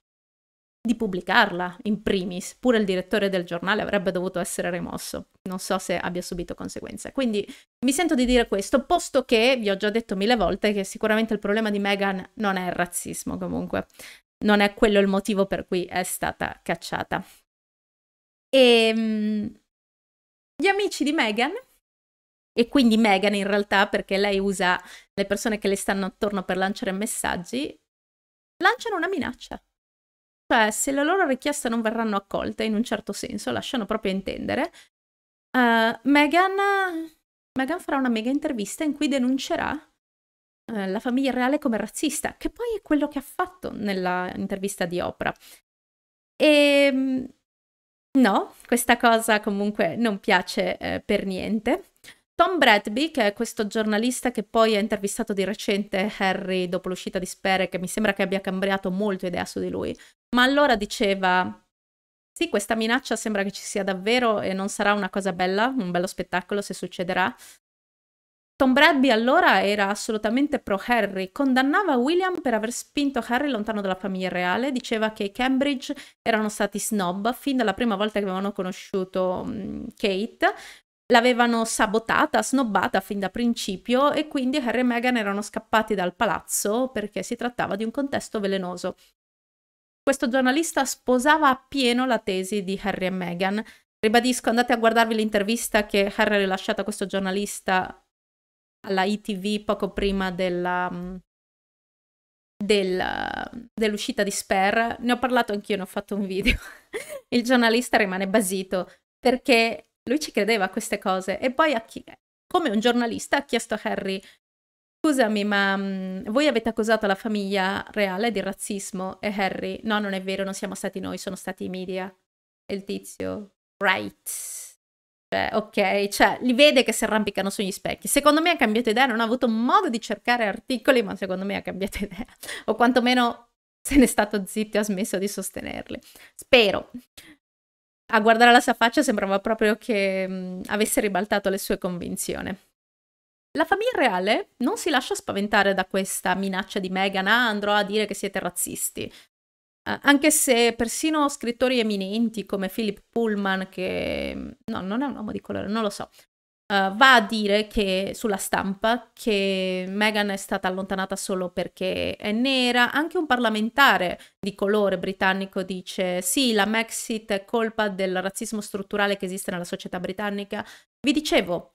di pubblicarla in primis, pure il direttore del giornale avrebbe dovuto essere rimosso. Non so se abbia subito conseguenze. Quindi mi sento di dire questo, posto che vi ho già detto mille volte che sicuramente il problema di Meghan non è il razzismo comunque. Non è quello il motivo per cui è stata cacciata. E ehm, gli amici di Meghan, e quindi Meghan in realtà perché lei usa le persone che le stanno attorno per lanciare messaggi, lanciano una minaccia. Cioè, se le loro richieste non verranno accolte, in un certo senso, lasciano proprio intendere, uh, Meghan, Meghan farà una mega intervista in cui denuncerà uh, la famiglia reale come razzista, che poi è quello che ha fatto nella intervista di Oprah. E ehm, No, questa cosa comunque non piace eh, per niente. Tom Bradby, che è questo giornalista che poi ha intervistato di recente Harry dopo l'uscita di Spere, che mi sembra che abbia cambiato molto idea su di lui, ma allora diceva sì, questa minaccia sembra che ci sia davvero e non sarà una cosa bella, un bello spettacolo se succederà, Tom Bradby allora era assolutamente pro Harry, condannava William per aver spinto Harry lontano dalla famiglia reale, diceva che i Cambridge erano stati snob fin dalla prima volta che avevano conosciuto mm, Kate, l'avevano sabotata, snobbata fin da principio e quindi Harry e Meghan erano scappati dal palazzo perché si trattava di un contesto velenoso. Questo giornalista sposava appieno la tesi di Harry e Meghan. Ribadisco, andate a guardarvi l'intervista che Harry ha rilasciato a questo giornalista alla ITV poco prima della, mm, del, dell'uscita di Sper, ne ho parlato anch'io, ne ho fatto un video. Il giornalista rimane basito perché lui ci credeva a queste cose e poi chi... come un giornalista ha chiesto a Harry Scusami, ma mh, mm, voi avete accusato la famiglia reale di razzismo e Harry, no, non è vero, non siamo stati noi, sono stati i media. E il tizio, right. Cioè, ok, cioè li vede che si arrampicano sugli specchi. Secondo me ha cambiato idea, non ha avuto modo di cercare articoli, ma secondo me ha cambiato idea, o quantomeno se n'è stato zitto e ha smesso di sostenerli. Spero. A guardare la sua faccia sembrava proprio che mh, mm, avesse ribaltato le sue convinzioni. La famiglia reale non si lascia spaventare da questa minaccia di Meghan, ah, andrò a dire che siete razzisti. Eh, anche se persino scrittori eminenti come Philip Pullman, che mm, no, non è un uomo di colore, non lo so, Uh, va a dire che sulla stampa che Meghan è stata allontanata solo perché è nera. Anche un parlamentare di colore britannico dice: Sì, la Mexit è colpa del razzismo strutturale che esiste nella società britannica. Vi dicevo.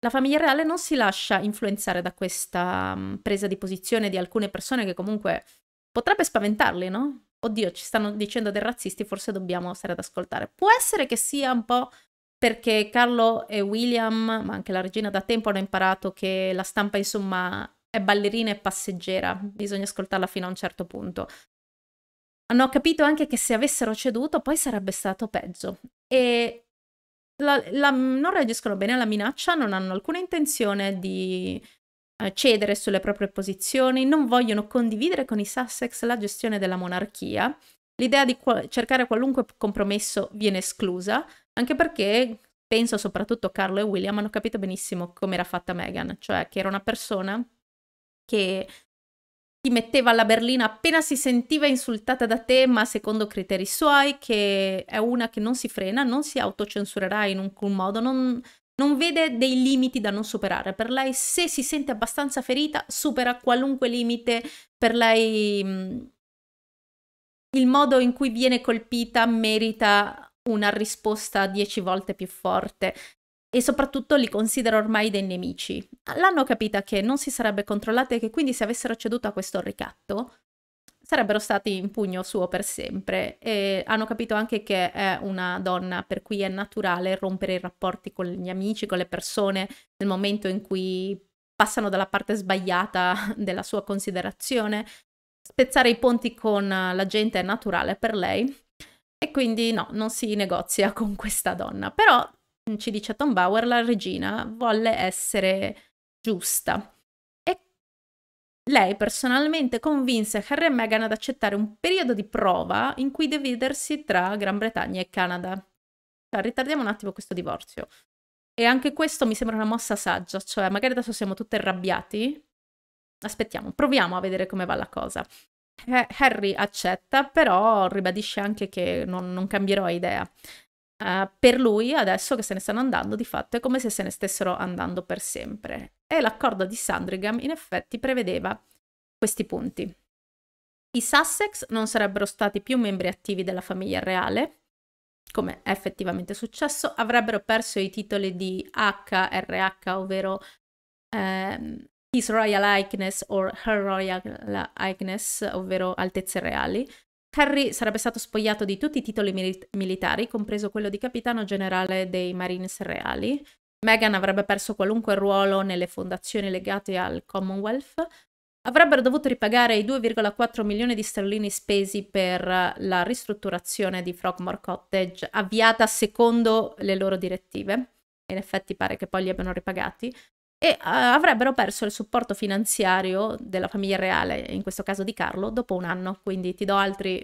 La famiglia reale non si lascia influenzare da questa um, presa di posizione di alcune persone che comunque potrebbe spaventarli, no? oddio, ci stanno dicendo dei razzisti, forse dobbiamo stare ad ascoltare. Può essere che sia un po' perché Carlo e William, ma anche la regina da tempo, hanno imparato che la stampa, insomma, è ballerina e passeggera, bisogna ascoltarla fino a un certo punto. Hanno capito anche che se avessero ceduto poi sarebbe stato peggio. E la, la, non reagiscono bene alla minaccia, non hanno alcuna intenzione di cedere sulle proprie posizioni, non vogliono condividere con i Sussex la gestione della monarchia. L'idea di qual- cercare qualunque compromesso viene esclusa, anche perché penso soprattutto Carlo e William hanno capito benissimo come era fatta Meghan, cioè che era una persona che ti metteva alla berlina appena si sentiva insultata da te, ma secondo criteri suoi, che è una che non si frena, non si autocensurerà in alcun modo, non, non vede dei limiti da non superare. Per lei, se si sente abbastanza ferita, supera qualunque limite. Per lei, mm, il modo in cui viene colpita merita una risposta dieci volte più forte e soprattutto li considera ormai dei nemici. L'hanno capita che non si sarebbe controllata e che quindi se avessero ceduto a questo ricatto sarebbero stati in pugno suo per sempre e hanno capito anche che è una donna per cui è naturale rompere i rapporti con gli amici, con le persone nel momento in cui passano dalla parte sbagliata della sua considerazione. Spezzare i ponti con la gente è naturale per lei e quindi no, non si negozia con questa donna. Però, ci dice Tom Bauer, la regina volle essere giusta lei personalmente convinse Harry e Meghan ad accettare un periodo di prova in cui dividersi tra Gran Bretagna e Canada. Cioè, ritardiamo un attimo questo divorzio. E anche questo mi sembra una mossa saggia, cioè magari adesso siamo tutti arrabbiati. Aspettiamo, proviamo a vedere come va la cosa. Eh, Harry accetta, però ribadisce anche che non, non cambierò idea. Uh, per lui adesso che se ne stanno andando di fatto è come se se ne stessero andando per sempre. E l'accordo di Sandringham in effetti prevedeva questi punti. I Sussex non sarebbero stati più membri attivi della famiglia reale, come è effettivamente successo, avrebbero perso i titoli di HRH, ovvero ehm, His Royal Highness or Her Royal Highness, ovvero Altezze Reali, Harry sarebbe stato spogliato di tutti i titoli mili- militari, compreso quello di capitano generale dei Marines Reali. Meghan avrebbe perso qualunque ruolo nelle fondazioni legate al Commonwealth. Avrebbero dovuto ripagare i 2,4 milioni di sterline spesi per eh, la ristrutturazione di Frogmore Cottage, avviata secondo le loro direttive. In effetti pare che poi li abbiano ripagati e eh, avrebbero perso il supporto finanziario della famiglia reale, in questo caso di Carlo, dopo un anno. Quindi ti do altri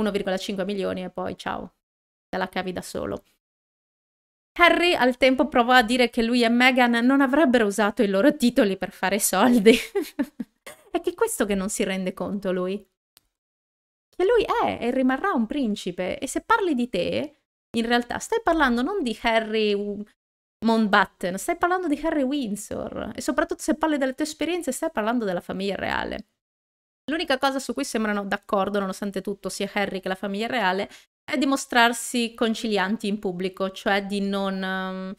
1,5 milioni e poi ciao, te la cavi da solo. Harry al tempo provò a dire che lui e Meghan non avrebbero usato i loro titoli per fare soldi. è che questo che non si rende conto lui. Che lui è e rimarrà un principe e se parli di te, in realtà stai parlando non di Harry Mountbatten, stai parlando di Harry Windsor e soprattutto se parli delle tue esperienze stai parlando della famiglia reale. L'unica cosa su cui sembrano d'accordo, nonostante tutto, sia Harry che la famiglia reale, è dimostrarsi concilianti in pubblico, cioè di non um,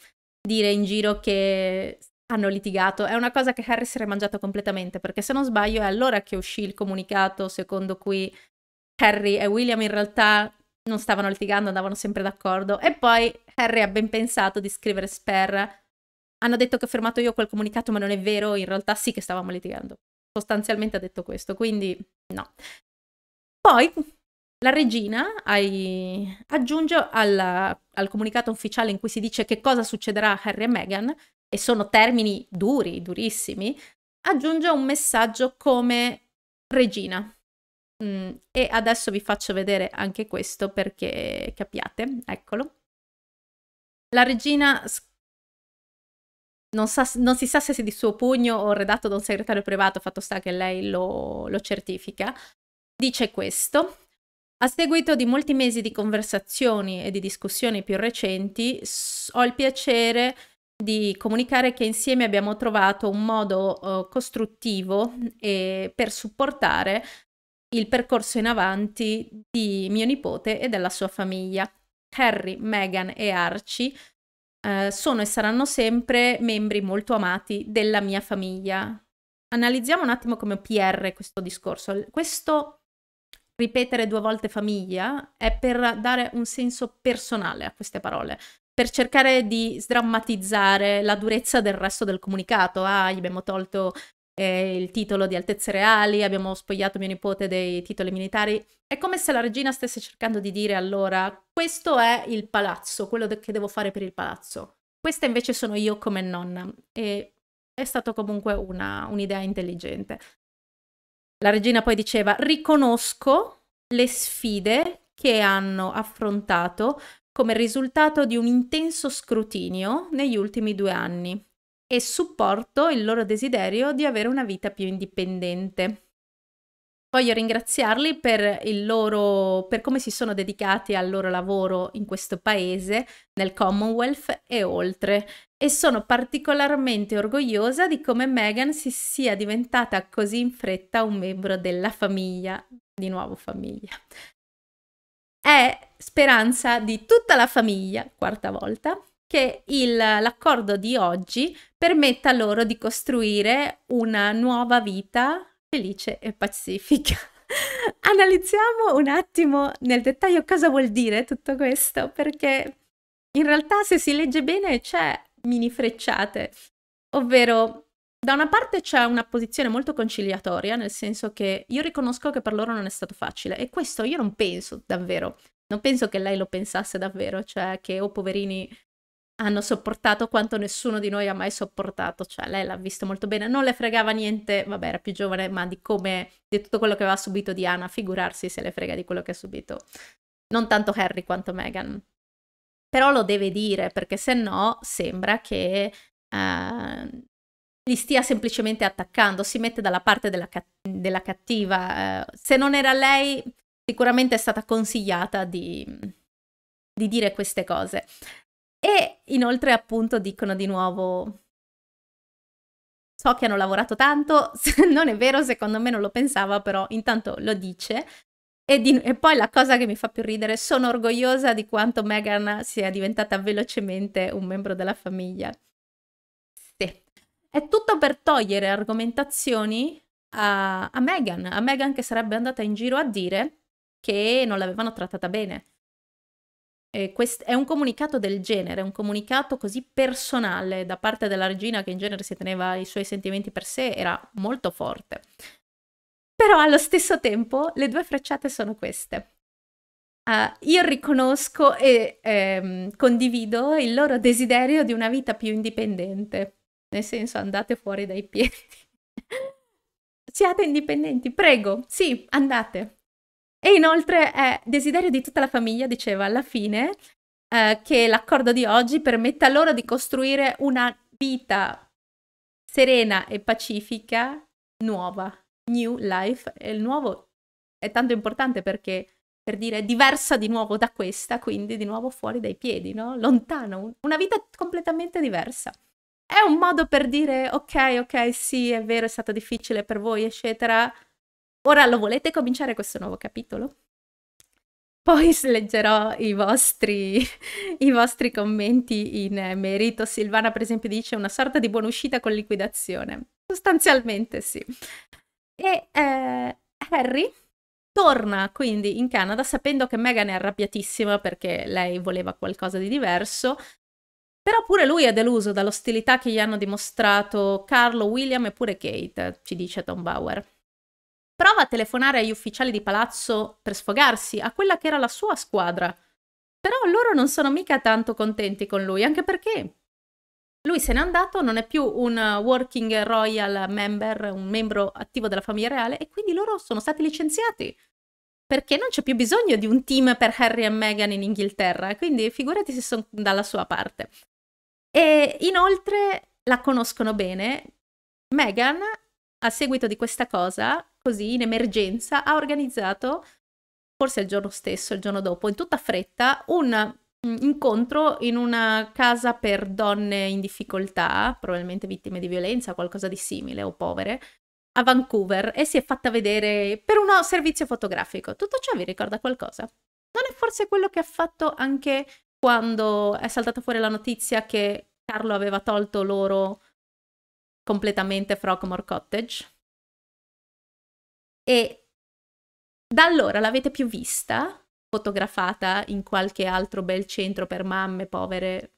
dire in giro che hanno litigato. È una cosa che Harry si era mangiata completamente, perché se non sbaglio è allora che uscì il comunicato secondo cui Harry e William in realtà non stavano litigando, andavano sempre d'accordo. E poi Harry ha ben pensato di scrivere Sper. Hanno detto che ho fermato io quel comunicato, ma non è vero, in realtà sì che stavamo litigando. Sostanzialmente ha detto questo, quindi no. Poi la regina ai... aggiunge alla... al comunicato ufficiale in cui si dice che cosa succederà a Harry e Meghan, e sono termini duri, durissimi, aggiunge un messaggio come regina, Mm, e adesso vi faccio vedere anche questo perché capiate, eccolo. La regina non, sa, non, si sa se sia di suo pugno o redatto da un segretario privato, fatto sta che lei lo, lo certifica, dice questo. A seguito di molti mesi di conversazioni e di discussioni più recenti, ho il piacere di comunicare che insieme abbiamo trovato un modo uh, costruttivo eh, per supportare il percorso in avanti di mio nipote e della sua famiglia. Harry, Meghan e Archie eh, sono e saranno sempre membri molto amati della mia famiglia. Analizziamo un attimo come PR questo discorso. Questo ripetere due volte famiglia è per dare un senso personale a queste parole, per cercare di sdrammatizzare la durezza del resto del comunicato. Ah, gli abbiamo tolto eh, il titolo di Altezze Reali, abbiamo spogliato mio nipote dei titoli militari. È come se la regina stesse cercando di dire allora, questo è il palazzo, quello che devo fare per il palazzo. Questa invece sono io come nonna e è stata comunque un'idea intelligente. La regina poi diceva, riconosco le sfide che hanno affrontato come risultato di un intenso scrutinio negli ultimi due anni e supporto il loro desiderio di avere una vita più indipendente. Voglio ringraziarli per, il loro, per come si sono dedicati al loro lavoro in questo paese, nel Commonwealth e oltre. E sono particolarmente orgogliosa di come Meghan si sia diventata così in fretta un membro della famiglia, di nuovo famiglia. È speranza di tutta la famiglia, quarta volta, che il, l'accordo di oggi permetta loro di costruire una nuova vita felice e pacifica. Analizziamo un attimo nel dettaglio cosa vuol dire tutto questo, perché in realtà se si legge bene c'è mini frecciate, ovvero da una parte c'è una posizione molto conciliatoria, nel senso che io riconosco che per loro non è stato facile e questo io non penso davvero, non penso che lei lo pensasse davvero, cioè che oh poverini hanno sopportato quanto nessuno di noi ha mai sopportato, cioè lei l'ha visto molto bene, non le fregava niente, vabbè era più giovane, ma di come, di tutto quello che aveva subito Diana, figurarsi se le frega di quello che ha subito, non tanto Harry quanto Meghan. Però lo deve dire, perché se no sembra che uh, ehm, li stia semplicemente attaccando, si mette dalla parte della, ca della cattiva. Uh, se non era lei, sicuramente è stata consigliata di, di dire queste cose. E inoltre appunto dicono di nuovo so che hanno lavorato tanto, non è vero, secondo me non lo pensava, però intanto lo dice. E, di, e, poi la cosa che mi fa più ridere, sono orgogliosa di quanto Meghan sia diventata velocemente un membro della famiglia. Sì, è tutto per togliere argomentazioni a, a Meghan, a Meghan che sarebbe andata in giro a dire che non l'avevano trattata bene eh, quest- è un comunicato del genere, un comunicato così personale da parte della regina che in genere si teneva i suoi sentimenti per sé, era molto forte. Però allo stesso tempo le due frecciate sono queste. Uh, io riconosco e ehm, condivido il loro desiderio di una vita più indipendente, nel senso andate fuori dai piedi. Siate indipendenti, prego, sì, andate, e inoltre è eh, desiderio di tutta la famiglia, diceva alla fine, eh, che l'accordo di oggi permetta loro di costruire una vita serena e pacifica nuova. New life. E il nuovo è tanto importante perché per dire diversa di nuovo da questa, quindi di nuovo fuori dai piedi, no? Lontano, una vita completamente diversa. È un modo per dire ok, ok, sì, è vero, è stato difficile per voi, eccetera, Ora lo volete cominciare questo nuovo capitolo? Poi leggerò i vostri, i vostri, commenti in merito. Silvana, per esempio, dice una sorta di buona uscita con liquidazione. Sostanzialmente sì. E eh, Harry torna quindi in Canada sapendo che Meghan è arrabbiatissima perché lei voleva qualcosa di diverso. Però pure lui è deluso dall'ostilità che gli hanno dimostrato Carlo, William e pure Kate, ci dice Tom Bauer prova a telefonare agli ufficiali di palazzo per sfogarsi a quella che era la sua squadra. Però loro non sono mica tanto contenti con lui, anche perché lui se n'è andato, non è più un working royal member, un membro attivo della famiglia reale, e quindi loro sono stati licenziati. Perché non c'è più bisogno di un team per Harry e Meghan in Inghilterra, quindi figurati se sono dalla sua parte. E inoltre la conoscono bene. Meghan, a seguito di questa cosa, così in emergenza, ha organizzato, forse il giorno stesso, il giorno dopo, in tutta fretta, un mm, incontro in una casa per donne in difficoltà, probabilmente vittime di violenza, qualcosa di simile o povere, a Vancouver e si è fatta vedere per un servizio fotografico. Tutto ciò vi ricorda qualcosa? Non è forse quello che ha fatto anche quando è saltata fuori la notizia che Carlo aveva tolto loro completamente Frogmore Cottage? E da allora l'avete più vista? Fotografata in qualche altro bel centro per mamme povere?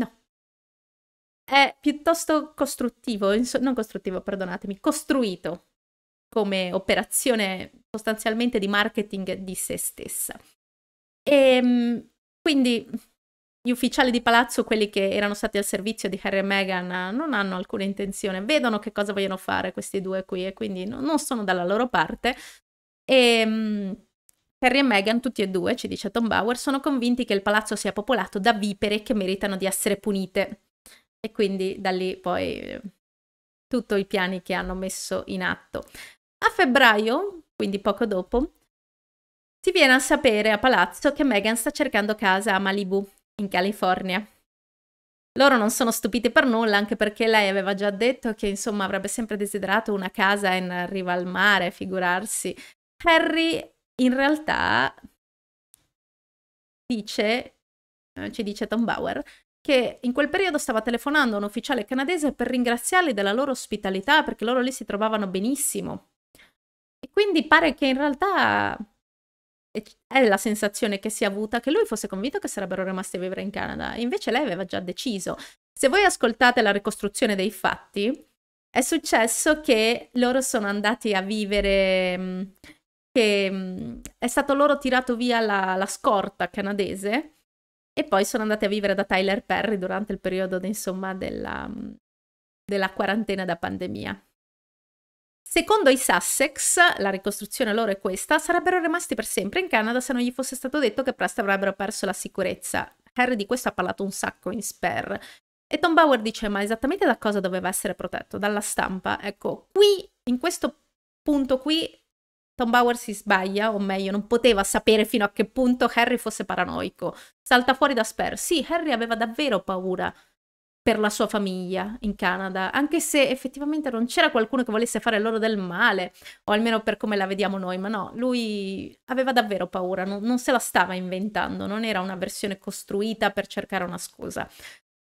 No. È piuttosto costruttivo, non costruttivo, perdonatemi, costruito come operazione sostanzialmente di marketing di se stessa. E ehm, quindi gli ufficiali di palazzo, quelli che erano stati al servizio di Harry e Meghan, non hanno alcuna intenzione, vedono che cosa vogliono fare questi due qui e quindi no, non sono dalla loro parte. E ehm, mh, Harry e Meghan, tutti e due, ci dice Tom Bauer, sono convinti che il palazzo sia popolato da vipere che meritano di essere punite. E quindi da lì poi eh, tutti i piani che hanno messo in atto. A febbraio, quindi poco dopo, si viene a sapere a palazzo che Meghan sta cercando casa a Malibu, in California. Loro non sono stupiti per nulla, anche perché lei aveva già detto che insomma avrebbe sempre desiderato una casa in riva al mare, figurarsi. Harry in realtà dice, eh, ci dice Tom Bauer, che in quel periodo stava telefonando a un ufficiale canadese per ringraziarli della loro ospitalità perché loro lì si trovavano benissimo. E quindi pare che in realtà è la sensazione che si è avuta che lui fosse convinto che sarebbero rimasti a vivere in Canada, invece lei aveva già deciso. Se voi ascoltate la ricostruzione dei fatti, è successo che loro sono andati a vivere, mm, che mm, è stato loro tirato via la, la scorta canadese e poi sono andati a vivere da Tyler Perry durante il periodo, insomma, della, mm, della quarantena da pandemia. Secondo i Sussex, la ricostruzione loro è questa, sarebbero rimasti per sempre in Canada se non gli fosse stato detto che presto avrebbero perso la sicurezza. Harry di questo ha parlato un sacco in Sper. E Tom Bauer dice, ma esattamente da cosa doveva essere protetto? Dalla stampa? Ecco, qui, in questo punto qui, Tom Bauer si sbaglia, o meglio, non poteva sapere fino a che punto Harry fosse paranoico. Salta fuori da Sper. Sì, Harry aveva davvero paura per la sua famiglia in Canada, anche se effettivamente non c'era qualcuno che volesse fare loro del male, o almeno per come la vediamo noi, ma no, lui aveva davvero paura, non, non se la stava inventando, non era una versione costruita per cercare una scusa.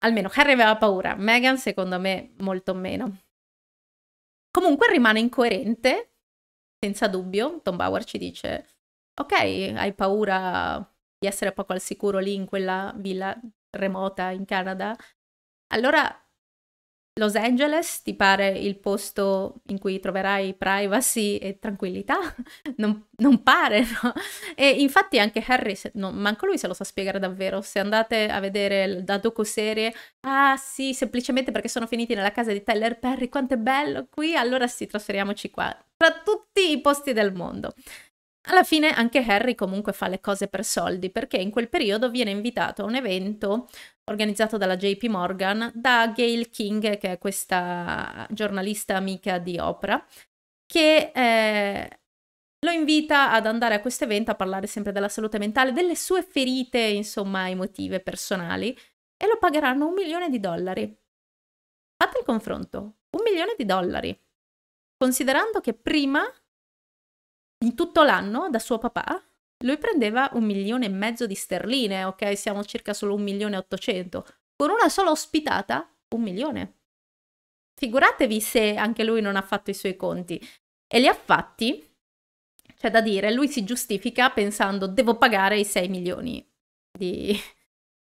Almeno Harry aveva paura, Meghan secondo me molto meno. Comunque rimane incoerente, senza dubbio, Tom Bauer ci dice, ok, hai paura di essere poco al sicuro lì in quella villa remota in Canada, allora Los Angeles ti pare il posto in cui troverai privacy e tranquillità? Non, non pare, no? E infatti anche Harry, se, no, manco lui se lo sa spiegare davvero. Se andate a vedere la docu-serie, ah sì, semplicemente perché sono finiti nella casa di Tyler Perry, quanto è bello qui, allora sì, trasferiamoci qua. Tra tutti i posti del mondo. Alla fine anche Harry comunque fa le cose per soldi perché in quel periodo viene invitato a un evento organizzato dalla JP Morgan da Gail King, che è questa giornalista amica di Oprah, che eh, lo invita ad andare a questo evento a parlare sempre della salute mentale, delle sue ferite, insomma, emotive, personali, e lo pagheranno un milione di dollari. Fate il confronto, un milione di dollari. Considerando che prima in tutto l'anno da suo papà, lui prendeva un milione e mezzo di sterline, ok? Siamo circa solo un milione e ottocento. Con una sola ospitata, un milione. Figuratevi se anche lui non ha fatto i suoi conti. E li ha fatti, c'è da dire, lui si giustifica pensando devo pagare i 6 milioni di,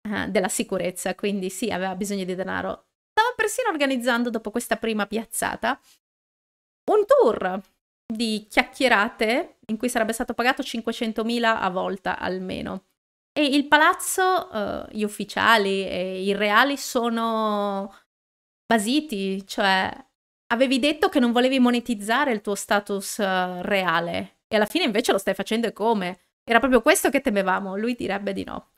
uh, della sicurezza, quindi sì, aveva bisogno di denaro. Stava persino organizzando, dopo questa prima piazzata, un tour di chiacchierate in cui sarebbe stato pagato 500.000 a volta almeno. E il palazzo, uh, gli ufficiali e i reali sono basiti, cioè avevi detto che non volevi monetizzare il tuo status uh, reale e alla fine invece lo stai facendo e come? Era proprio questo che temevamo, lui direbbe di no.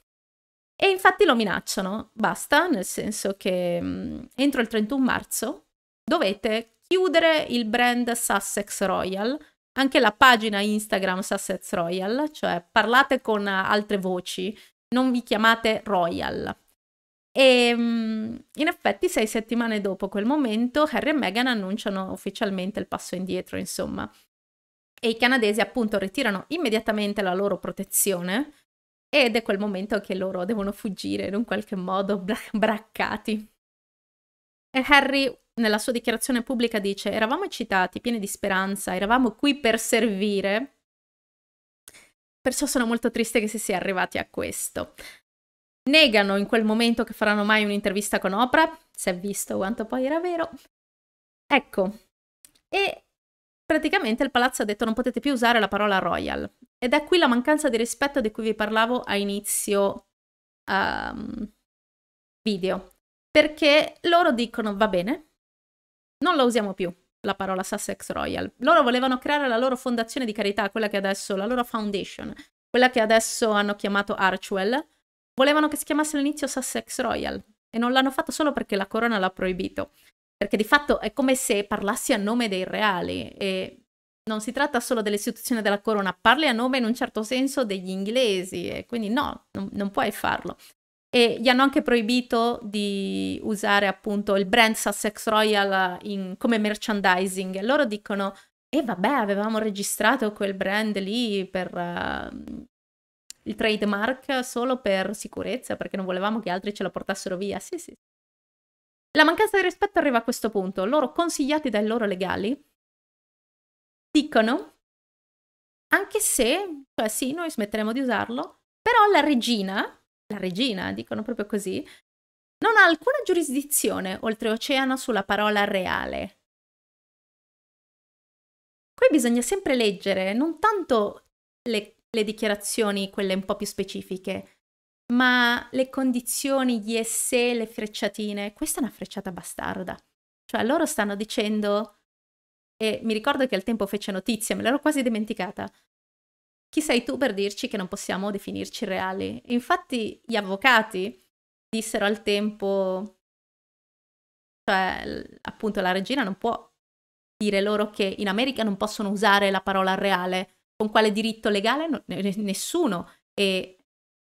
E infatti lo minacciano, basta, nel senso che mh, mm, entro il 31 marzo dovete chiudere il brand Sussex Royal, anche la pagina Instagram Sussex Royal, cioè parlate con altre voci, non vi chiamate Royal. E ehm, in effetti sei settimane dopo quel momento Harry e Meghan annunciano ufficialmente il passo indietro, insomma. E i canadesi appunto ritirano immediatamente la loro protezione ed è quel momento che loro devono fuggire in un qualche modo bra braccati. E Harry nella sua dichiarazione pubblica dice eravamo eccitati, pieni di speranza, eravamo qui per servire. Perciò sono molto triste che si sia arrivati a questo. Negano in quel momento che faranno mai un'intervista con Oprah, si è visto quanto poi era vero. Ecco, e praticamente il palazzo ha detto non potete più usare la parola royal. Ed è qui la mancanza di rispetto di cui vi parlavo a inizio um, video. Perché loro dicono va bene, non la usiamo più, la parola Sussex Royal. Loro volevano creare la loro fondazione di carità, quella che adesso, la loro foundation, quella che adesso hanno chiamato Archwell. Volevano che si chiamasse all'inizio Sussex Royal e non l'hanno fatto solo perché la corona l'ha proibito. Perché di fatto è come se parlassi a nome dei reali e non si tratta solo dell'istituzione della corona, parli a nome in un certo senso degli inglesi e quindi no, non, non puoi farlo e gli hanno anche proibito di usare appunto il brand Sussex Royal in, come merchandising. E loro dicono, e eh vabbè, avevamo registrato quel brand lì per uh, il trademark solo per sicurezza, perché non volevamo che altri ce la portassero via. Sì, sì. La mancanza di rispetto arriva a questo punto. Loro, consigliati dai loro legali, dicono, anche se, cioè sì, noi smetteremo di usarlo, però la regina la regina, dicono proprio così, non ha alcuna giurisdizione oltreoceano sulla parola reale. Qui bisogna sempre leggere non tanto le, le dichiarazioni, quelle un po' più specifiche, ma le condizioni, gli esse, le frecciatine. Questa è una frecciata bastarda. Cioè loro stanno dicendo, e mi ricordo che al tempo fece notizia, me l'ero quasi dimenticata, chi sei tu per dirci che non possiamo definirci reali? Infatti gli avvocati dissero al tempo, cioè appunto la regina non può dire loro che in America non possono usare la parola reale, con quale diritto legale no, nessuno e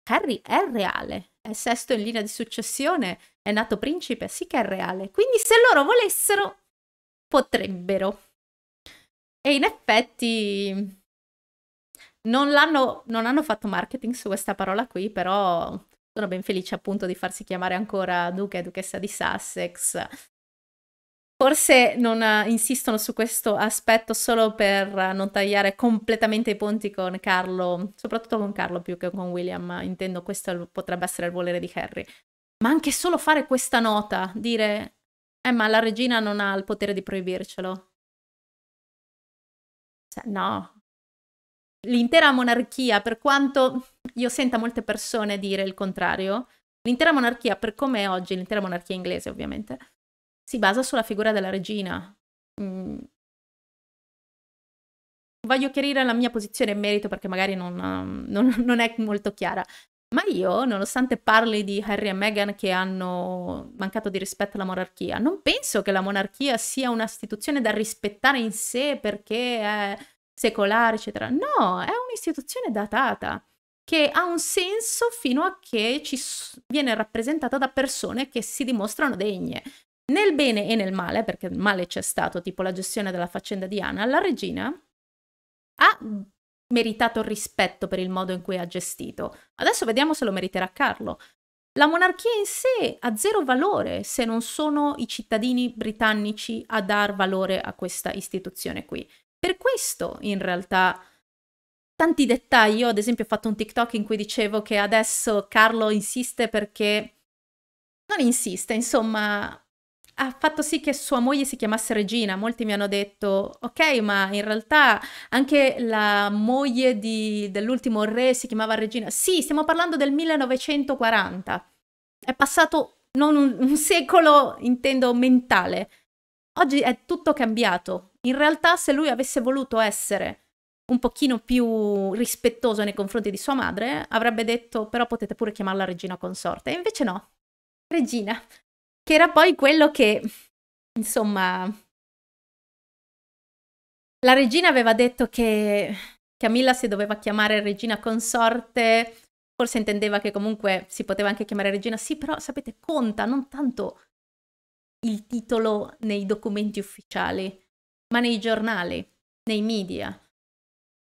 Harry è reale, è sesto in linea di successione, è nato principe, sì che è reale, quindi se loro volessero potrebbero. E in effetti non, non hanno fatto marketing su questa parola qui, però sono ben felice appunto di farsi chiamare ancora duca e duchessa di Sussex. Forse non eh, insistono su questo aspetto solo per eh, non tagliare completamente i ponti con Carlo, soprattutto con Carlo più che con William, intendo questo potrebbe essere il volere di Harry. Ma anche solo fare questa nota, dire eh, ma la regina non ha il potere di proibircelo. Cioè, no, l'intera monarchia, per quanto io senta molte persone dire il contrario, l'intera monarchia, per come è oggi, l'intera monarchia inglese ovviamente, si basa sulla figura della regina. Mm. Voglio chiarire la mia posizione in merito perché magari non, um, non, non è molto chiara. Ma io, nonostante parli di Harry e Meghan che hanno mancato di rispetto alla monarchia, non penso che la monarchia sia un'istituzione da rispettare in sé perché è secolare, eccetera. No, è un'istituzione datata che ha un senso fino a che ci viene rappresentata da persone che si dimostrano degne. Nel bene e nel male, perché il male c'è stato, tipo la gestione della faccenda di Anna, la regina ha meritato rispetto per il modo in cui ha gestito. Adesso vediamo se lo meriterà Carlo. La monarchia in sé ha zero valore se non sono i cittadini britannici a dar valore a questa istituzione qui. Per questo, in realtà, tanti dettagli. Io, ad esempio, ho fatto un TikTok in cui dicevo che adesso Carlo insiste perché... Non insiste, insomma, ha fatto sì che sua moglie si chiamasse Regina. Molti mi hanno detto, ok, ma in realtà anche la moglie di, dell'ultimo re si chiamava Regina. Sì, stiamo parlando del 1940. È passato non un, un secolo, intendo, mentale. Oggi è tutto cambiato. In realtà se lui avesse voluto essere un pochino più rispettoso nei confronti di sua madre, avrebbe detto però potete pure chiamarla regina consorte. E invece no, regina, che era poi quello che, insomma, la regina aveva detto che Camilla si doveva chiamare regina consorte, forse intendeva che comunque si poteva anche chiamare regina, sì, però sapete, conta non tanto il titolo nei documenti ufficiali ma nei giornali, nei media.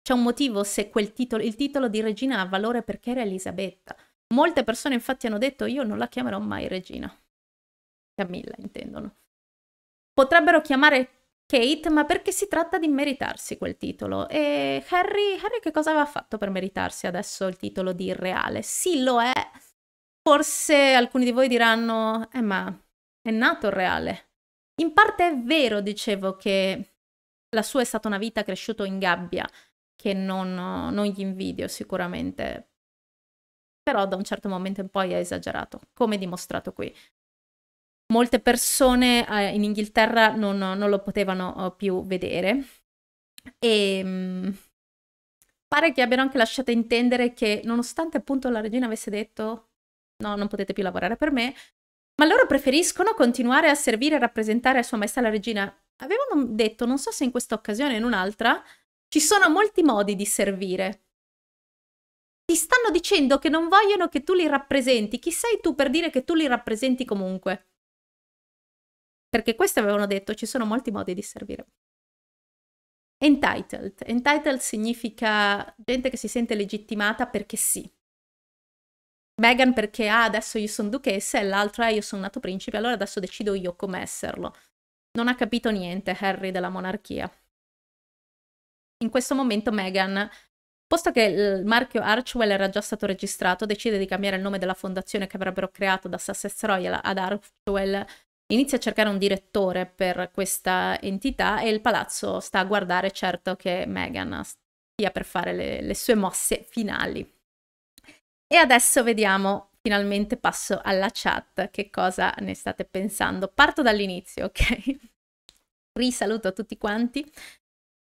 C'è un motivo se quel titolo, il titolo di regina ha valore perché era Elisabetta. Molte persone infatti hanno detto io non la chiamerò mai regina. Camilla intendono. Potrebbero chiamare Kate, ma perché si tratta di meritarsi quel titolo. E Harry, Harry che cosa aveva fatto per meritarsi adesso il titolo di reale? Sì, lo è. Forse alcuni di voi diranno, eh ma è nato il reale, in parte è vero, dicevo, che la sua è stata una vita cresciuta in gabbia, che non, non gli invidio sicuramente, però da un certo momento in poi ha esagerato, come dimostrato qui. Molte persone eh, in Inghilterra non, non lo potevano eh, più vedere e ehm, mh, pare che abbiano anche lasciato intendere che nonostante appunto la regina avesse detto no, non potete più lavorare per me, ma loro preferiscono continuare a servire e rappresentare a Sua Maestà la Regina. Avevano detto, non so se in questa occasione o in un'altra, ci sono molti modi di servire. Ti stanno dicendo che non vogliono che tu li rappresenti. Chi sei tu per dire che tu li rappresenti comunque? Perché questo avevano detto, ci sono molti modi di servire. Entitled. Entitled significa gente che si sente legittimata perché sì. Meghan perché ah, adesso io sono duchessa e l'altro è io sono nato principe, allora adesso decido io come esserlo. Non ha capito niente Harry della monarchia. In questo momento Meghan, posto che il marchio Archwell era già stato registrato, decide di cambiare il nome della fondazione che avrebbero creato da Sussex Royal ad Archwell, inizia a cercare un direttore per questa entità e il palazzo sta a guardare certo che Meghan stia per fare le, le sue mosse finali. E adesso vediamo, finalmente passo alla chat, che cosa ne state pensando. Parto dall'inizio, ok? Risaluto a tutti quanti.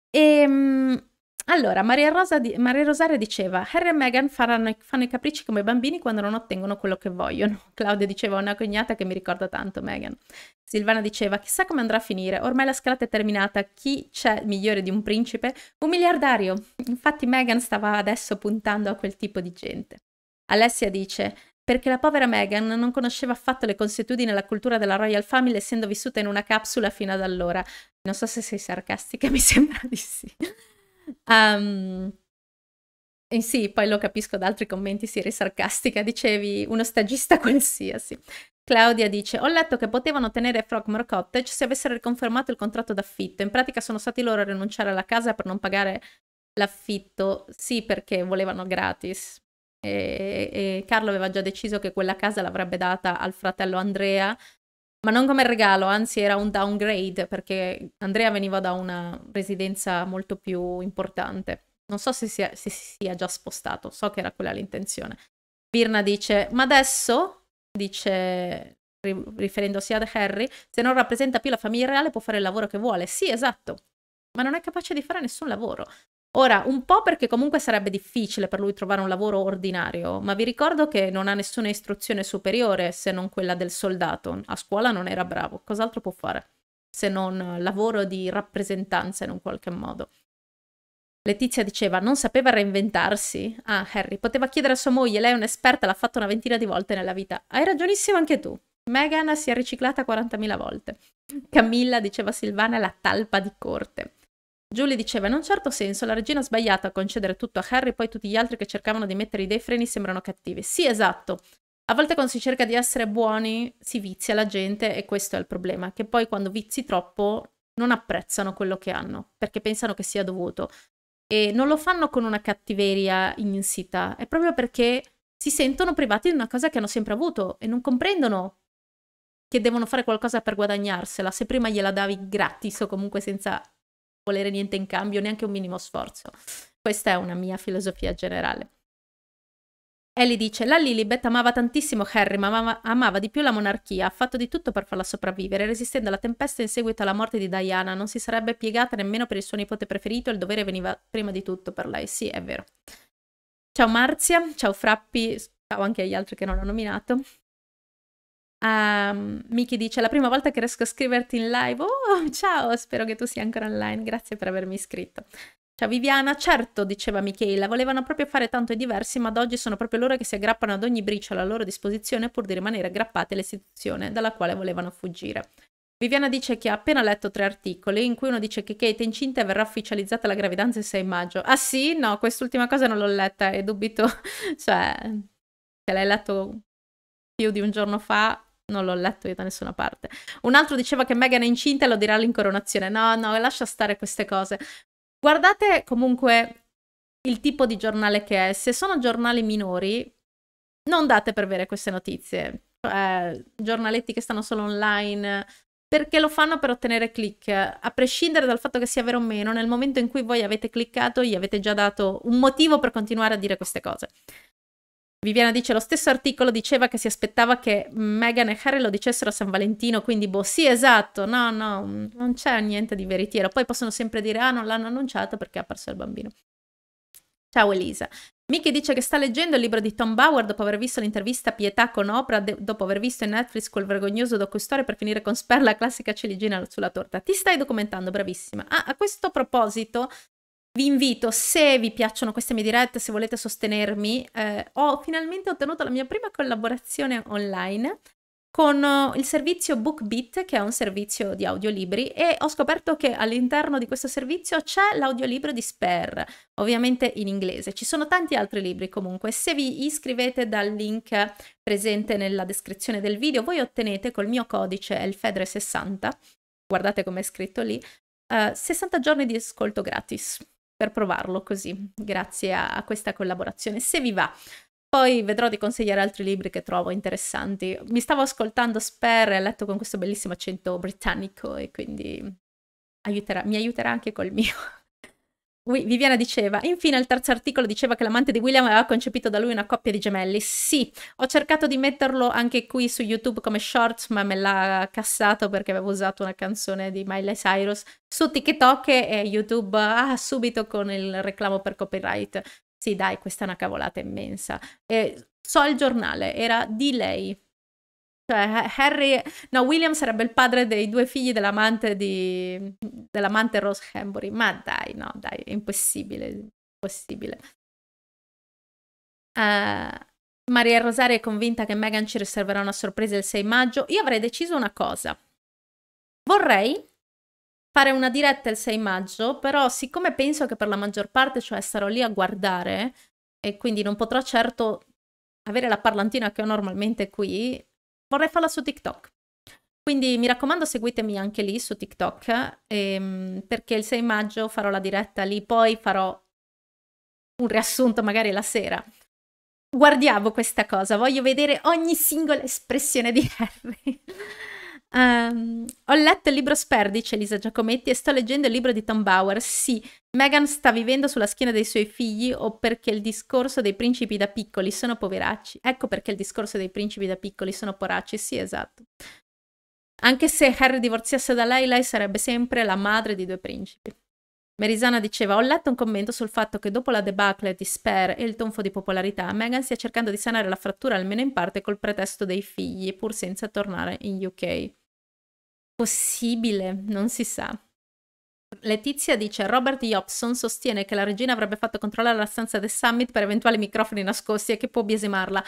E, ehm, allora, Maria, Rosa di Maria Rosaria diceva, Harry e Meghan faranno, fanno i capricci come bambini quando non ottengono quello che vogliono. Claudia diceva, una cognata che mi ricorda tanto Meghan. Silvana diceva, chissà come andrà a finire, ormai la scalata è terminata, chi c'è migliore di un principe? Un miliardario. Infatti Meghan stava adesso puntando a quel tipo di gente. Alessia dice perché la povera Meghan non conosceva affatto le consuetudini e la cultura della Royal Family essendo vissuta in una capsula fino ad allora. Non so se sei sarcastica, mi sembra di sì. Um, ehm, e eh, sì, poi lo capisco da altri commenti, si eri sarcastica, dicevi uno stagista qualsiasi. Claudia dice: Ho letto che potevano tenere Frogmore Cottage se avessero riconfermato il contratto d'affitto. In pratica sono stati loro a rinunciare alla casa per non pagare l'affitto. Sì, perché volevano gratis e, e Carlo aveva già deciso che quella casa l'avrebbe data al fratello Andrea, ma non come regalo, anzi era un downgrade perché Andrea veniva da una residenza molto più importante. Non so se sia, se sia già spostato, so che era quella l'intenzione. Birna dice, ma adesso, dice riferendosi ad Harry, se non rappresenta più la famiglia reale può fare il lavoro che vuole. Sì, esatto, ma non è capace di fare nessun lavoro. Ora, un po' perché comunque sarebbe difficile per lui trovare un lavoro ordinario, ma vi ricordo che non ha nessuna istruzione superiore se non quella del soldato. A scuola non era bravo, cos'altro può fare se non lavoro di rappresentanza in un qualche modo? Letizia diceva, non sapeva reinventarsi. Ah, Harry, poteva chiedere a sua moglie, lei è un'esperta, l'ha fatto una ventina di volte nella vita. Hai ragionissimo anche tu. Meghan si è riciclata 40.000 volte. Camilla, diceva Silvana, è la talpa di corte. Julie diceva: In un certo senso, la regina ha sbagliato a concedere tutto a Harry, e poi tutti gli altri che cercavano di mettere dei freni sembrano cattivi. Sì, esatto. A volte quando si cerca di essere buoni si vizia la gente e questo è il problema, che poi quando vizi troppo non apprezzano quello che hanno, perché pensano che sia dovuto. E non lo fanno con una cattiveria insita, è proprio perché si sentono privati di una cosa che hanno sempre avuto e non comprendono che devono fare qualcosa per guadagnarsela, se prima gliela davi gratis o comunque senza volere niente in cambio, neanche un minimo sforzo. Questa è una mia filosofia generale. Ellie dice, la Lilibet amava tantissimo Harry, ma amava, amava, di più la monarchia, ha fatto di tutto per farla sopravvivere, resistendo alla tempesta in seguito alla morte di Diana, non si sarebbe piegata nemmeno per il suo nipote preferito, il dovere veniva prima di tutto per lei, sì, è vero. Ciao Marzia, ciao Frappi, ciao anche agli altri che non ho nominato. Um, ehm, Miki dice la prima volta che riesco a scriverti in live. Oh, ciao, spero che tu sia ancora online. Grazie per avermi iscritto. Ciao Viviana, certo, diceva Michela, volevano proprio fare tanto i diversi, ma ad oggi sono proprio loro che si aggrappano ad ogni briciola a loro disposizione pur di rimanere aggrappate all'istituzione dalla quale volevano fuggire. Viviana dice che ha appena letto tre articoli in cui uno dice che Kate è incinta e verrà ufficializzata la gravidanza il 6 maggio. Ah sì? No, quest'ultima cosa non l'ho letta e dubito, cioè, se l'hai letto più di un giorno fa, non l'ho letto io da nessuna parte. Un altro diceva che Meghan è incinta e lo dirà all'incoronazione. No, no, lascia stare queste cose. Guardate comunque il tipo di giornale che è. Se sono giornali minori, non date per vere queste notizie. Eh, giornaletti che stanno solo online, perché lo fanno per ottenere click, a prescindere dal fatto che sia vero o meno, nel momento in cui voi avete cliccato, gli avete già dato un motivo per continuare a dire queste cose. Viviana dice lo stesso articolo diceva che si aspettava che Meghan e Harry lo dicessero a San Valentino, quindi boh, sì, esatto, no, no, non c'è niente di veritiero. Poi possono sempre dire "Ah, non l'hanno annunciato perché ha perso il bambino". Ciao Elisa. Mickey dice che sta leggendo il libro di Tom Bauer dopo aver visto l'intervista Pietà con Oprah, dopo aver visto in Netflix quel vergognoso docustoria per finire con Sperla, la classica ciliegina sulla torta. Ti stai documentando, bravissima. Ah, a questo proposito, vi invito, se vi piacciono queste mie dirette, se volete sostenermi, eh, ho finalmente ottenuto la mia prima collaborazione online con eh, il servizio BookBeat, che è un servizio di audiolibri, e ho scoperto che all'interno di questo servizio c'è l'audiolibro di Spare, ovviamente in inglese. Ci sono tanti altri libri comunque. Se vi iscrivete dal link presente nella descrizione del video, voi ottenete col mio codice Elfedre60, guardate com'è scritto lì, uh, eh, 60 giorni di ascolto gratis per provarlo così, grazie a, a questa collaborazione. Se vi va, poi vedrò di consigliare altri libri che trovo interessanti. Mi stavo ascoltando Sper e ha letto con questo bellissimo accento britannico e quindi aiuterà, mi aiuterà anche col mio. Viviana diceva, infine il terzo articolo diceva che l'amante di William aveva concepito da lui una coppia di gemelli. Sì, ho cercato di metterlo anche qui su YouTube come shorts, ma me l'ha cassato perché avevo usato una canzone di Miley Cyrus su TikTok e YouTube ah, subito con il reclamo per copyright. Sì, dai, questa è una cavolata immensa. Eh, so il giornale, era di lei. Cioè, Harry, no, William sarebbe il padre dei due figli dell'amante di, dell'amante Rose Hembury. Ma dai, no, dai, è impossibile, impossibile. Uh, Maria Rosaria è convinta che Meghan ci riserverà una sorpresa il 6 maggio. Io avrei deciso una cosa. Vorrei fare una diretta il 6 maggio, però siccome penso che per la maggior parte, cioè sarò lì a guardare e quindi non potrò certo avere la parlantina che ho normalmente qui, vorrei farla su TikTok. Quindi mi raccomando seguitemi anche lì su TikTok ehm, perché il 6 maggio farò la diretta lì, poi farò un riassunto magari la sera. Guardiamo questa cosa, voglio vedere ogni singola espressione di Harry. Um, ho letto il libro Sperdice, Elisa Giacometti, e sto leggendo il libro di Tom Bauer. Sì, Meghan sta vivendo sulla schiena dei suoi figli o perché il discorso dei principi da piccoli sono poveracci. Ecco perché il discorso dei principi da piccoli sono poracci. Sì, esatto. Anche se Harry divorziasse da lei, lei sarebbe sempre la madre di due principi. Merisana diceva: Ho letto un commento sul fatto che dopo la debacle di Sper e il tonfo di popolarità, Meghan stia cercando di sanare la frattura almeno in parte col pretesto dei figli, pur senza tornare in UK. Possibile, non si sa. Letizia dice: Robert Jobson sostiene che la regina avrebbe fatto controllare la stanza del summit per eventuali microfoni nascosti e che può biasimarla.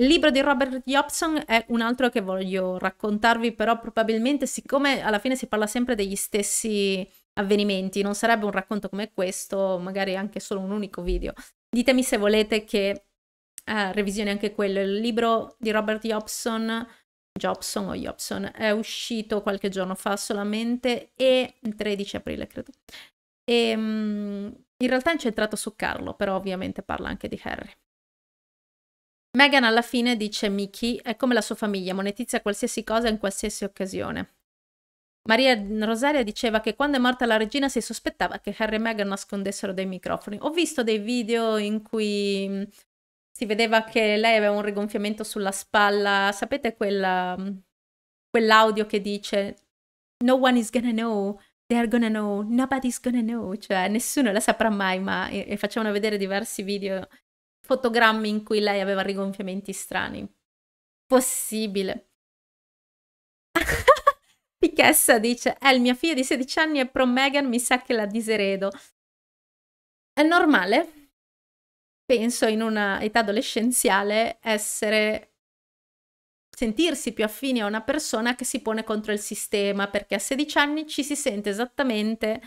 Il libro di Robert Jobson è un altro che voglio raccontarvi, però probabilmente, siccome alla fine si parla sempre degli stessi avvenimenti, non sarebbe un racconto come questo, magari anche solo un unico video. Ditemi se volete che eh, revisioni anche quello. Il libro di Robert Jobson Jobson o Jobson è uscito qualche giorno fa solamente e il 13 aprile credo. E, ehm, in realtà è incentrato su Carlo, però ovviamente parla anche di Harry. Meghan alla fine dice Mickey è come la sua famiglia, monetizza qualsiasi cosa in qualsiasi occasione. Maria Rosaria diceva che quando è morta la regina si sospettava che Harry e Meghan nascondessero dei microfoni. Ho visto dei video in cui si vedeva che lei aveva un rigonfiamento sulla spalla. Sapete quella, mm, quell'audio che dice No one is gonna know, they're gonna know, nobody's gonna know, cioè nessuno la saprà mai, ma e, e facevano vedere diversi video, fotogrammi in cui lei aveva rigonfiamenti strani. Possibile. Pichessa dice, è il mio figlio di 16 anni è pro Megan, mi sa che la diseredo. È normale, penso in una età adolescenziale essere sentirsi più affini a una persona che si pone contro il sistema, perché a 16 anni ci si sente esattamente,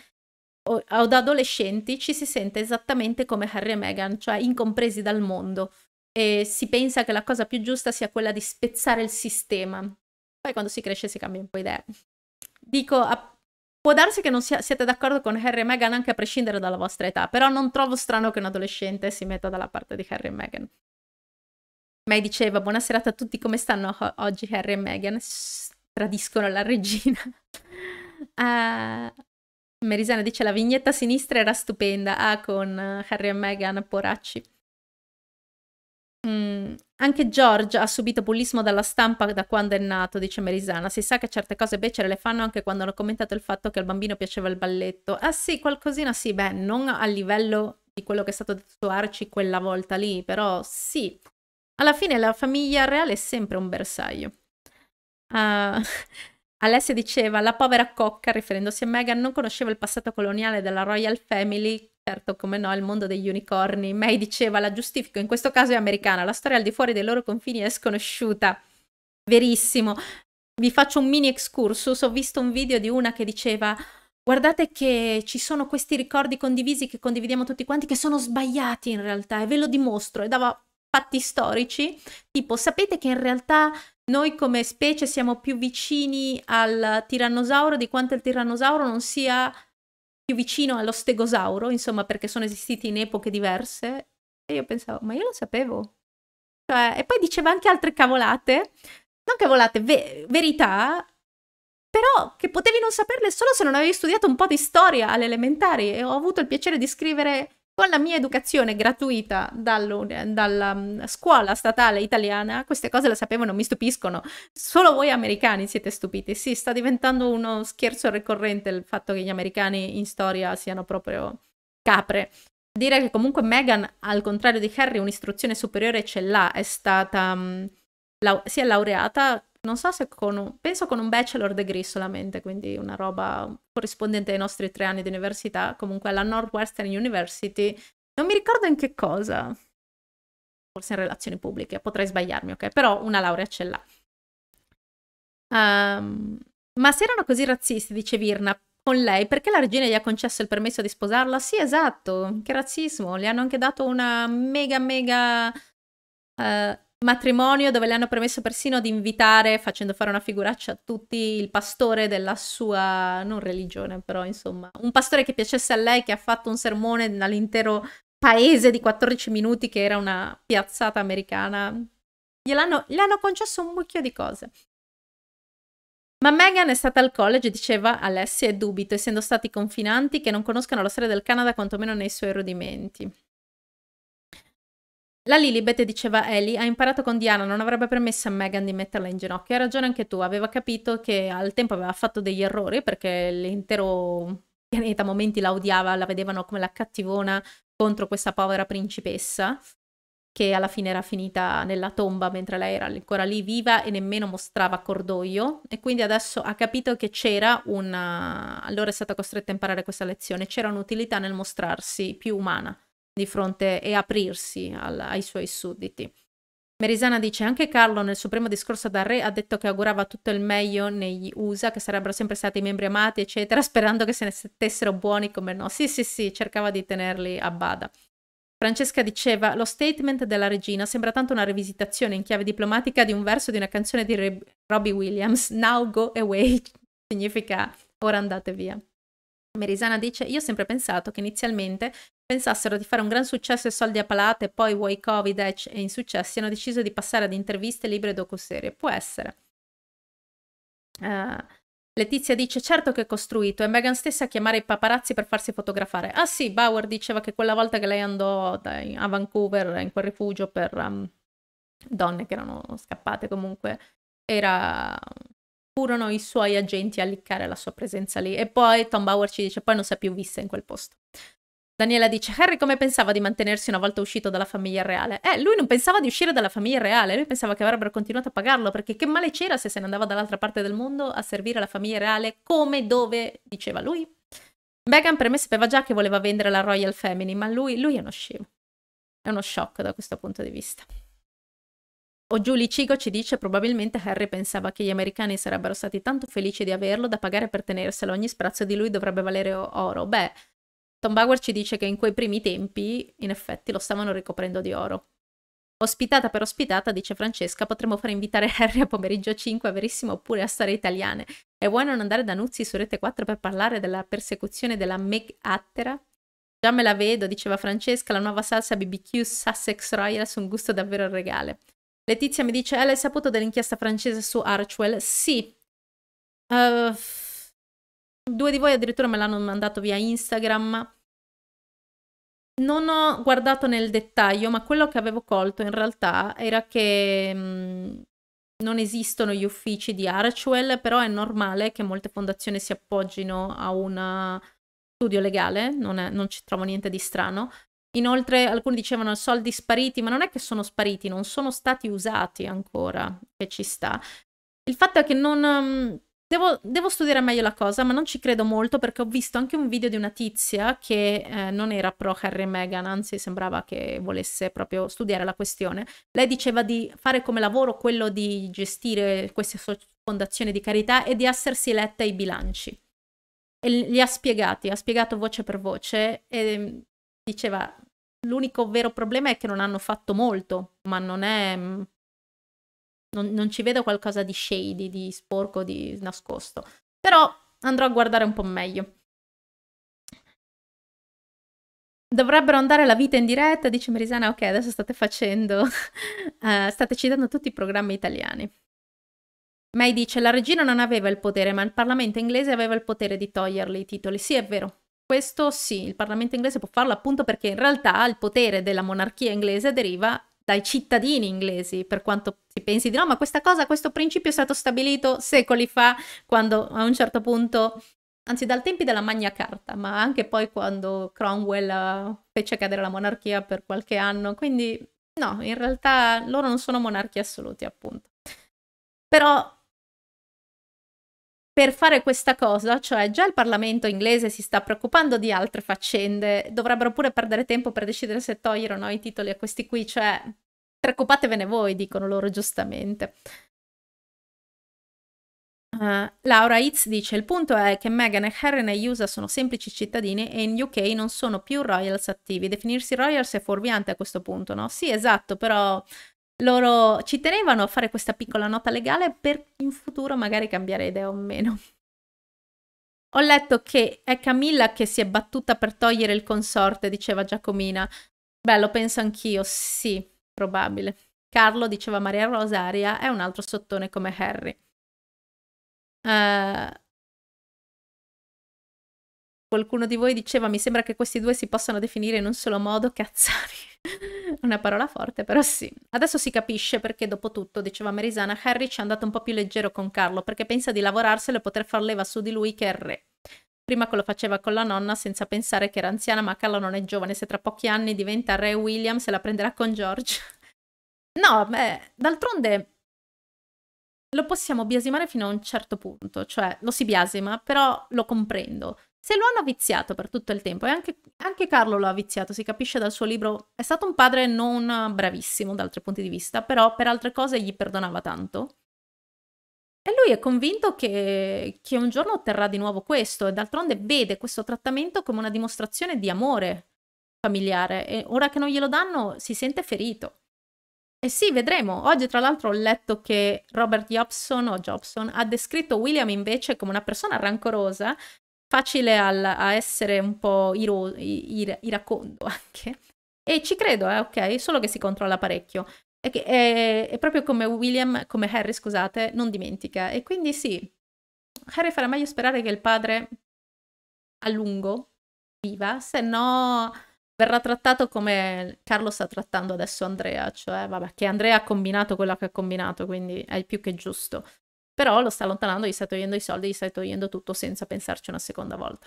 o, da adolescenti ci si sente esattamente come Harry e Meghan, cioè incompresi dal mondo. E si pensa che la cosa più giusta sia quella di spezzare il sistema. Poi quando si cresce si cambia un po' idea. Dico, a, Può darsi che non sia, siate d'accordo con Harry e Meghan anche a prescindere dalla vostra età, però non trovo strano che un adolescente si metta dalla parte di Harry e Meghan. May diceva, buona serata a tutti, come stanno oggi Harry e Meghan? tradiscono la regina. uh, ah, Merisana dice, la vignetta sinistra era stupenda, ah, con eh, Harry e Meghan, poracci. Mm, anche George ha subito bullismo dalla stampa da quando è nato, dice Merisana. Si sa che certe cose becere le fanno anche quando hanno commentato il fatto che al bambino piaceva il balletto. Ah sì, qualcosina sì, beh, non a livello di quello che è stato detto su Arci quella volta lì, però sì. Alla fine la famiglia reale è sempre un bersaglio. Uh, Alessia diceva, la povera cocca, riferendosi a Meghan, non conosceva il passato coloniale della Royal Family, certo come no, il mondo degli unicorni. May diceva, la giustifico, in questo caso è americana, la storia al di fuori dei loro confini è sconosciuta. Verissimo. Vi faccio un mini excursus, ho visto un video di una che diceva, guardate che ci sono questi ricordi condivisi che condividiamo tutti quanti, che sono sbagliati in realtà, e ve lo dimostro, e dava fatti storici, tipo sapete che in realtà noi come specie siamo più vicini al tirannosauro di quanto il tirannosauro non sia più vicino allo stegosauro, insomma, perché sono esistiti in epoche diverse. E io pensavo, ma io lo sapevo. Cioè, e poi diceva anche altre cavolate, non cavolate, ve verità, però che potevi non saperle solo se non avevi studiato un po' di storia alle elementari e ho avuto il piacere di scrivere con la mia educazione gratuita dalla mm, scuola statale italiana, queste cose le sapevano, non mi stupiscono. Solo voi americani siete stupiti. Sì, sta diventando uno scherzo ricorrente il fatto che gli americani in storia siano proprio capre. Dire che comunque Meghan, al contrario di Harry, un'istruzione superiore ce l'ha, è stata... Mm, lau- si è laureata non so se con un, penso con un bachelor degree solamente, quindi una roba corrispondente ai nostri tre anni di università, comunque alla Northwestern University, non mi ricordo in che cosa, forse in relazioni pubbliche, potrei sbagliarmi, ok? Però una laurea ce l'ha. Um, ma se erano così razzisti, dice Virna, con lei, perché la regina gli ha concesso il permesso di sposarla? Sì, esatto, che razzismo, le hanno anche dato una mega mega... Uh, matrimonio dove le hanno permesso persino di invitare, facendo fare una figuraccia a tutti, il pastore della sua, non religione però insomma, un pastore che piacesse a lei che ha fatto un sermone all'intero paese di 14 minuti che era una piazzata americana. Gliel'hanno, gli hanno concesso un mucchio di cose. Ma Meghan è stata al college, diceva Alessia, e dubito, essendo stati confinanti, che non conoscano la storia del Canada quantomeno nei suoi rudimenti. La Lilibet diceva Ellie ha imparato con Diana, non avrebbe permesso a Megan di metterla in ginocchio. Hai ragione anche tu, aveva capito che al tempo aveva fatto degli errori perché l'intero pianeta a momenti la odiava, la vedevano come la cattivona contro questa povera principessa che alla fine era finita nella tomba mentre lei era ancora lì viva e nemmeno mostrava cordoglio e quindi adesso ha capito che c'era una... allora è stata costretta a imparare questa lezione, c'era un'utilità nel mostrarsi più umana di fronte e aprirsi al, ai suoi sudditi. Merisana dice anche Carlo nel suo primo discorso da re ha detto che augurava tutto il meglio negli USA, che sarebbero sempre stati membri amati, eccetera, sperando che se ne stessero buoni come no. Sì, sì, sì, cercava di tenerli a bada. Francesca diceva lo statement della regina sembra tanto una rivisitazione in chiave diplomatica di un verso di una canzone di re- Robbie Williams, Now Go Away, significa ora andate via. Merisana dice io ho sempre pensato che inizialmente pensassero di fare un gran successo e soldi a palate, poi vuoi Covid, e insuccessi, hanno deciso di passare ad interviste, libri e docu-serie. Può essere. Uh, Letizia dice certo che è costruito, è Megan stessa a chiamare i paparazzi per farsi fotografare. Ah sì, Bauer diceva che quella volta che lei andò a Vancouver in quel rifugio per um, donne che erano scappate comunque, era... furono i suoi agenti a liccare la sua presenza lì. E poi Tom Bauer ci dice poi non si è più vista in quel posto. Daniela dice, Harry come pensava di mantenersi una volta uscito dalla famiglia reale? Eh, lui non pensava di uscire dalla famiglia reale, lui pensava che avrebbero continuato a pagarlo, perché che male c'era se se ne andava dall'altra parte del mondo a servire la famiglia reale come, dove, diceva lui. Megan per me sapeva già che voleva vendere la Royal Family, ma lui, lui è uno scemo. È uno shock da questo punto di vista. O Julie Cigo ci dice probabilmente Harry pensava che gli americani sarebbero stati tanto felici di averlo da pagare per tenerselo, ogni sprazzo di lui dovrebbe valere oro. Beh, Tom Bauer ci dice che in quei primi tempi, in effetti, lo stavano ricoprendo di oro. Ospitata per ospitata, dice Francesca, potremmo far invitare Harry a pomeriggio 5 a Verissimo oppure a Storie Italiane. E vuoi non andare da Nuzzi su Rete 4 per parlare della persecuzione della Meg Attera? Già me la vedo, diceva Francesca, la nuova salsa BBQ Sussex Royals, un gusto davvero regale. Letizia mi dice, eh, l'hai saputo dell'inchiesta francese su Archwell? Sì. Uh, Due di voi addirittura me l'hanno mandato via Instagram. Non ho guardato nel dettaglio, ma quello che avevo colto in realtà era che mh, mm, non esistono gli uffici di Archwell, però è normale che molte fondazioni si appoggino a un studio legale, non, è, non ci trovo niente di strano. Inoltre alcuni dicevano soldi spariti, ma non è che sono spariti, non sono stati usati ancora, che ci sta. Il fatto è che non, mm, Devo, devo, studiare meglio la cosa, ma non ci credo molto perché ho visto anche un video di una tizia che eh, non era pro Harry e Meghan, anzi sembrava che volesse proprio studiare la questione. Lei diceva di fare come lavoro quello di gestire queste fondazioni di carità e di essersi letta i bilanci. E li ha spiegati, ha spiegato voce per voce e mm, diceva l'unico vero problema è che non hanno fatto molto, ma non è mm, non, non ci vedo qualcosa di shady, di sporco, di nascosto. Però andrò a guardare un po' meglio. Dovrebbero andare la vita in diretta, dice Marisana, ok, adesso state facendo, uh, state citando tutti i programmi italiani. May dice, la regina non aveva il potere, ma il Parlamento inglese aveva il potere di toglierle i titoli. Sì, è vero, questo sì, il Parlamento inglese può farlo appunto perché in realtà il potere della monarchia inglese deriva dai cittadini inglesi, per quanto si pensi di no, ma questa cosa, questo principio è stato stabilito secoli fa, quando a un certo punto, anzi dal tempi della Magna Carta, ma anche poi quando Cromwell eh, fece cadere la monarchia per qualche anno, quindi no, in realtà loro non sono monarchi assoluti, appunto. Però per fare questa cosa, cioè già il Parlamento inglese si sta preoccupando di altre faccende, dovrebbero pure perdere tempo per decidere se togliere o no i titoli a questi qui, cioè preoccupatevene voi, dicono loro giustamente. Uh, Laura Hitz dice: Il punto è che Meghan e Harry negli USA sono semplici cittadini e in UK non sono più royals attivi. Definirsi royals è fuorviante a questo punto, no? Sì, esatto, però loro ci tenevano a fare questa piccola nota legale per in futuro magari cambiare idea o meno. Ho letto che è Camilla che si è battuta per togliere il consorte, diceva Giacomina. Beh, lo penso anch'io, sì, probabile. Carlo, diceva Maria Rosaria, è un altro sottone come Harry. Uh, qualcuno di voi diceva, mi sembra che questi due si possano definire in un solo modo, cazzari. Una parola forte, però sì. Adesso si capisce perché, dopo tutto, diceva Marisana, Harry ci è andato un po' più leggero con Carlo, perché pensa di lavorarselo e poter far leva su di lui che è re. Prima che lo faceva con la nonna senza pensare che era anziana, ma Carlo non è giovane, se tra pochi anni diventa re William se la prenderà con George. No, beh, d'altronde lo possiamo biasimare fino a un certo punto, cioè lo si biasima, però lo comprendo. Se lo hanno viziato per tutto il tempo, e anche, anche Carlo lo ha viziato, si capisce dal suo libro, è stato un padre non bravissimo da altri punti di vista, però per altre cose gli perdonava tanto. E lui è convinto che, che un giorno otterrà di nuovo questo, e d'altronde vede questo trattamento come una dimostrazione di amore familiare, e ora che non glielo danno si sente ferito. E sì, vedremo. Oggi, tra l'altro, ho letto che Robert Jobson, Jobson, ha descritto William invece come una persona rancorosa facile al, a essere un po' iro, ir, iracondo anche. E ci credo, eh, ok? Solo che si controlla parecchio. E, che, è, è proprio come William, come Harry, scusate, non dimentica. E quindi sì, Harry farà meglio sperare che il padre a lungo viva, se no verrà trattato come Carlo sta trattando adesso Andrea, cioè vabbè, che Andrea ha combinato quello che ha combinato, quindi è più che giusto però lo sta allontanando, gli sta togliendo i soldi, gli sta togliendo tutto senza pensarci una seconda volta.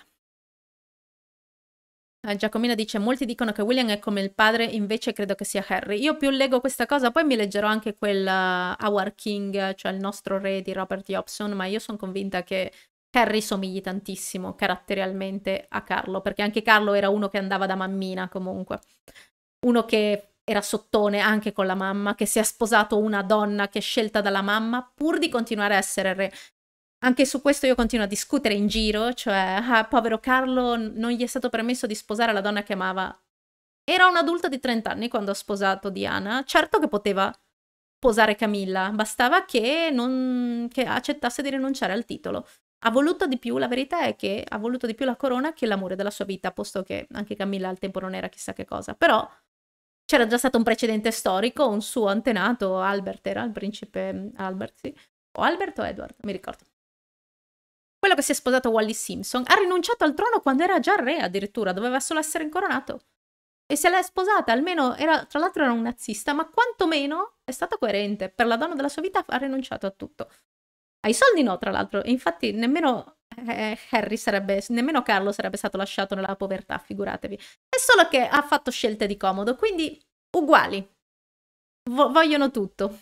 Eh, Giacomina dice, molti dicono che William è come il padre, invece credo che sia Harry. Io più leggo questa cosa, poi mi leggerò anche quel uh, eh, Our King, cioè il nostro re di Robert Jobson, ma io sono convinta che Harry somigli tantissimo caratterialmente a Carlo, perché anche Carlo era uno che andava da mammina comunque. Uno che era sottone anche con la mamma, che si è sposato una donna che è scelta dalla mamma pur di continuare a essere re. Anche su questo io continuo a discutere in giro, cioè, ah, povero Carlo, non gli è stato permesso di sposare la donna che amava. Era un adulto di 30 anni quando ha sposato Diana, certo che poteva sposare Camilla, bastava che, non... che accettasse di rinunciare al titolo. Ha voluto di più, la verità è che ha voluto di più la corona che l'amore della sua vita, posto che anche Camilla al tempo non era chissà che cosa, però c'era già stato un precedente storico, un suo antenato, Albert era, il principe mm, Albert, sì. O Albert o Edward, mi ricordo. Quello che si è sposato Wally Simpson ha rinunciato al trono quando era già re addirittura, doveva solo essere incoronato. E se l'è sposata, almeno era, tra l'altro era un nazista, ma quantomeno è stato coerente. Per la donna della sua vita ha rinunciato a tutto. Ai soldi no, tra l'altro, e infatti nemmeno eh, Harry sarebbe, nemmeno Carlo sarebbe stato lasciato nella povertà, figuratevi. È solo che ha fatto scelte di comodo, quindi uguali. Vo vogliono tutto.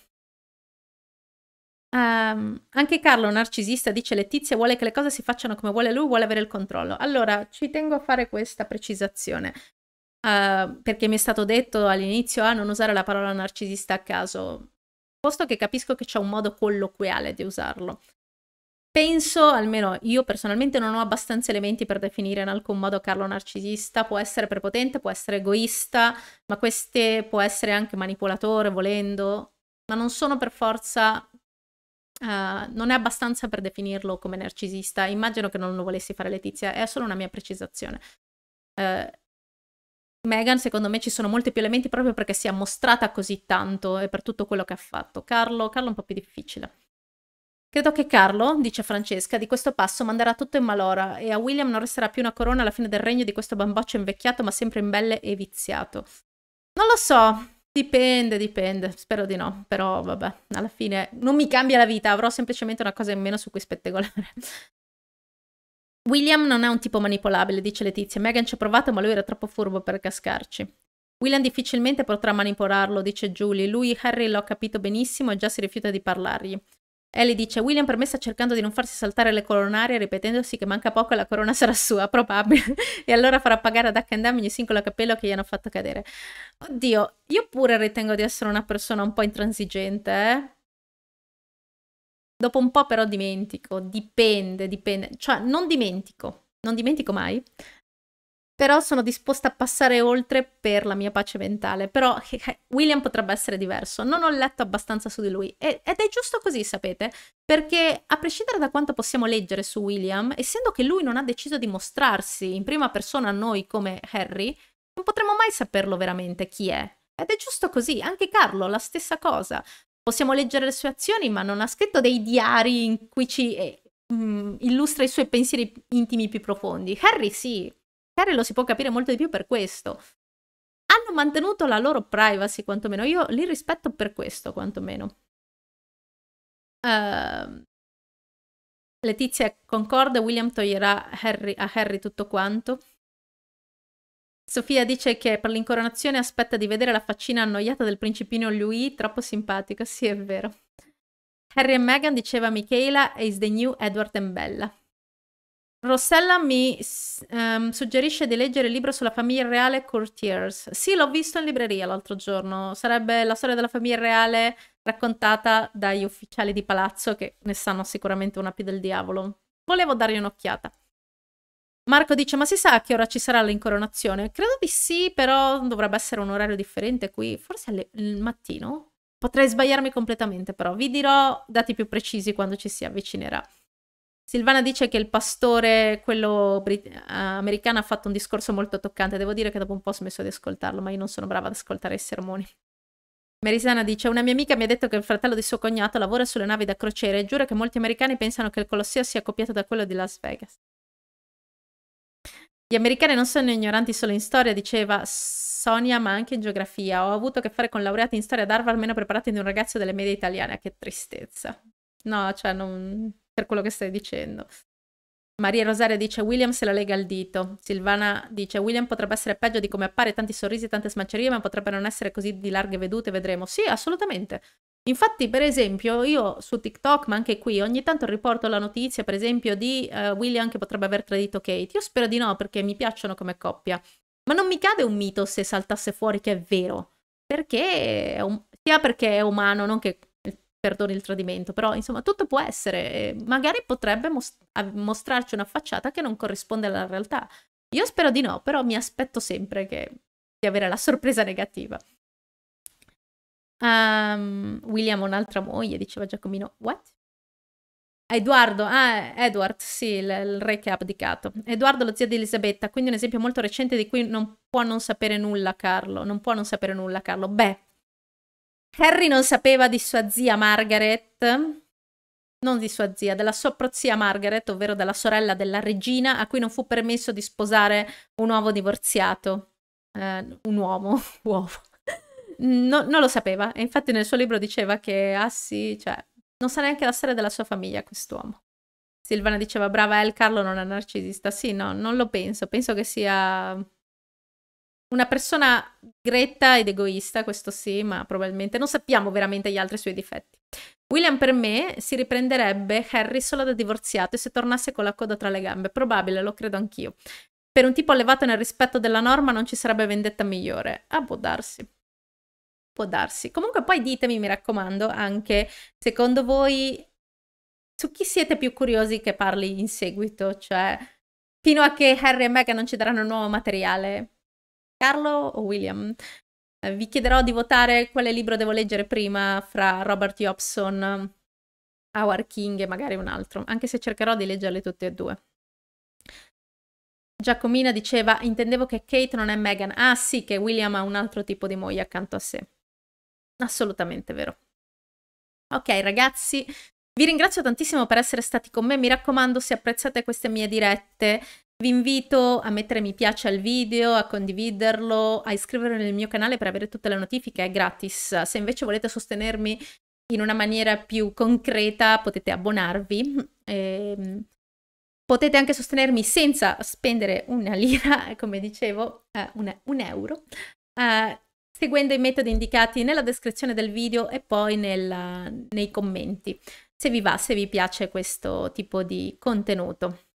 Um, anche Carlo, narcisista, dice Letizia vuole che le cose si facciano come vuole lui, vuole avere il controllo. Allora, ci tengo a fare questa precisazione. Uh, perché mi è stato detto all'inizio a ah, non usare la parola narcisista a caso, posto che capisco che c'è un modo colloquiale di usarlo. Penso, almeno io personalmente non ho abbastanza elementi per definire in alcun modo Carlo narcisista, può essere prepotente, può essere egoista, ma queste può essere anche manipolatore volendo, ma non sono per forza Uh, non è abbastanza per definirlo come narcisista. Immagino che non lo volessi fare Letizia, è solo una mia precisazione. Uh, Megan, secondo me, ci sono molti più elementi proprio perché si è mostrata così tanto e per tutto quello che ha fatto. Carlo, Carlo è un po' più difficile. Credo che Carlo, dice Francesca, di questo passo manderà tutto in malora e a William non resterà più una corona alla fine del regno di questo bamboccio invecchiato ma sempre imbelle e viziato. Non lo so, dipende, dipende, spero di no, però vabbè, alla fine non mi cambia la vita, avrò semplicemente una cosa in meno su cui spettegolare. William non è un tipo manipolabile, dice Letizia. Megan ci ha provato, ma lui era troppo furbo per cascarci. William difficilmente potrà manipolarlo, dice Julie. Lui Harry l'ho capito benissimo e già si rifiuta di parlargli. Ellie dice: William per me sta cercando di non farsi saltare le coronarie, ripetendosi che manca poco e la corona sarà sua, probabile. e allora farà pagare ad H&M ogni singolo capello che gli hanno fatto cadere. Oddio, io pure ritengo di essere una persona un po' intransigente, eh? Dopo un po' però dimentico, dipende, dipende. Cioè, non dimentico, non dimentico mai, però sono disposta a passare oltre per la mia pace mentale. Però eh, eh, William potrebbe essere diverso, non ho letto abbastanza su di lui ed è giusto così, sapete, perché a prescindere da quanto possiamo leggere su William, essendo che lui non ha deciso di mostrarsi in prima persona a noi come Harry, non potremo mai saperlo veramente chi è. Ed è giusto così, anche Carlo, la stessa cosa. Possiamo leggere le sue azioni, ma non ha scritto dei diari in cui ci eh, mm, illustra i suoi pensieri intimi più profondi. Harry sì, magari lo si può capire molto di più per questo. Hanno mantenuto la loro privacy, quantomeno. Io li rispetto per questo, quantomeno. Uh, Letizia concorda, William toglierà Harry, a Harry tutto quanto. Sofia dice che per l'incoronazione aspetta di vedere la faccina annoiata del principino Louis, troppo simpatico. sì è vero. Harry e Meghan, diceva Michaela, is the new Edward and Bella. Rossella mi um, suggerisce di leggere il libro sulla famiglia reale Courtiers. Sì, l'ho visto in libreria l'altro giorno. Sarebbe la storia della famiglia reale raccontata dagli ufficiali di palazzo che ne sanno sicuramente una più del diavolo. Volevo dargli un'occhiata. Marco dice: Ma si sa che ora ci sarà l'incoronazione? Credo di sì, però dovrebbe essere un orario differente qui, forse alle, il mattino. Potrei sbagliarmi completamente, però vi dirò dati più precisi quando ci si avvicinerà. Silvana dice che il pastore, quello brit- americano, ha fatto un discorso molto toccante. Devo dire che dopo un po' ho smesso di ascoltarlo, ma io non sono brava ad ascoltare i sermoni. Marisana dice: Una mia amica mi ha detto che il fratello di suo cognato lavora sulle navi da crociere e giura che molti americani pensano che il Colosseo sia copiato da quello di Las Vegas. Gli americani non sono ignoranti solo in storia, diceva Sonia, ma anche in geografia. Ho avuto a che fare con laureati in storia ad Harvard meno preparati di un ragazzo delle medie italiane. Che tristezza. No, cioè, non, per quello che stai dicendo. Maria Rosaria dice William se la lega al dito. Silvana dice William potrebbe essere peggio di come appare, tanti sorrisi e tante smancerie, ma potrebbe non essere così di larghe vedute, vedremo. Sì, assolutamente. Infatti, per esempio, io su TikTok, ma anche qui, ogni tanto riporto la notizia, per esempio, di uh, William che potrebbe aver tradito Kate. Io spero di no, perché mi piacciono come coppia. Ma non mi cade un mito se saltasse fuori che è vero. Perché è un... Um, sia perché è umano, non che perdoni il tradimento, però insomma tutto può essere, ehm, magari potrebbe most- mostrarci una facciata che non corrisponde alla realtà. Io spero di no, però mi aspetto sempre che, di avere la sorpresa negativa. Um, William ha un'altra moglie, diceva Giacomino. What? Edoardo, ah, Edward, sì, il, il, re che ha abdicato. Edoardo, lo zio di Elisabetta, quindi un esempio molto recente di cui non può non sapere nulla Carlo, non può non sapere nulla Carlo. Beh, Harry non sapeva di sua zia Margaret, non di sua zia, della sua prozia Margaret, ovvero della sorella della regina, a cui non fu permesso di sposare un uovo divorziato. Eh, un uomo, uovo. No, non lo sapeva, e infatti nel suo libro diceva che, ah sì, cioè, non sa neanche la storia della sua famiglia quest'uomo. Silvana diceva, brava El, Carlo non è narcisista. Sì, no, non lo penso, penso che sia una persona gretta ed egoista, questo sì, ma probabilmente non sappiamo veramente gli altri suoi difetti. William per me si riprenderebbe Harry solo da divorziato e se tornasse con la coda tra le gambe. Probabile, lo credo anch'io. Per un tipo allevato nel rispetto della norma non ci sarebbe vendetta migliore. Ah, può darsi. Può darsi. Comunque poi ditemi, mi raccomando, anche secondo voi su chi siete più curiosi che parli in seguito, cioè fino a che Harry e Meghan non ci daranno nuovo materiale, Carlo o William? Eh, vi chiederò di votare quale libro devo leggere prima fra Robert Jobson, Howard King e magari un altro, anche se cercherò di leggerle tutte e due. Giacomina diceva, intendevo che Kate non è Meghan. Ah sì, che William ha un altro tipo di moglie accanto a sé. Assolutamente vero. Ok ragazzi, vi ringrazio tantissimo per essere stati con me, mi raccomando se apprezzate queste mie dirette vi invito a mettere mi piace al video, a condividerlo, a iscrivervi nel mio canale per avere tutte le notifiche, è gratis. Se invece volete sostenermi in una maniera più concreta potete abbonarvi. E... Ehm, potete anche sostenermi senza spendere una lira, come dicevo, eh, un, un, euro, eh, seguendo i metodi indicati nella descrizione del video e poi nella, nei commenti se vi va, se vi piace questo tipo di contenuto.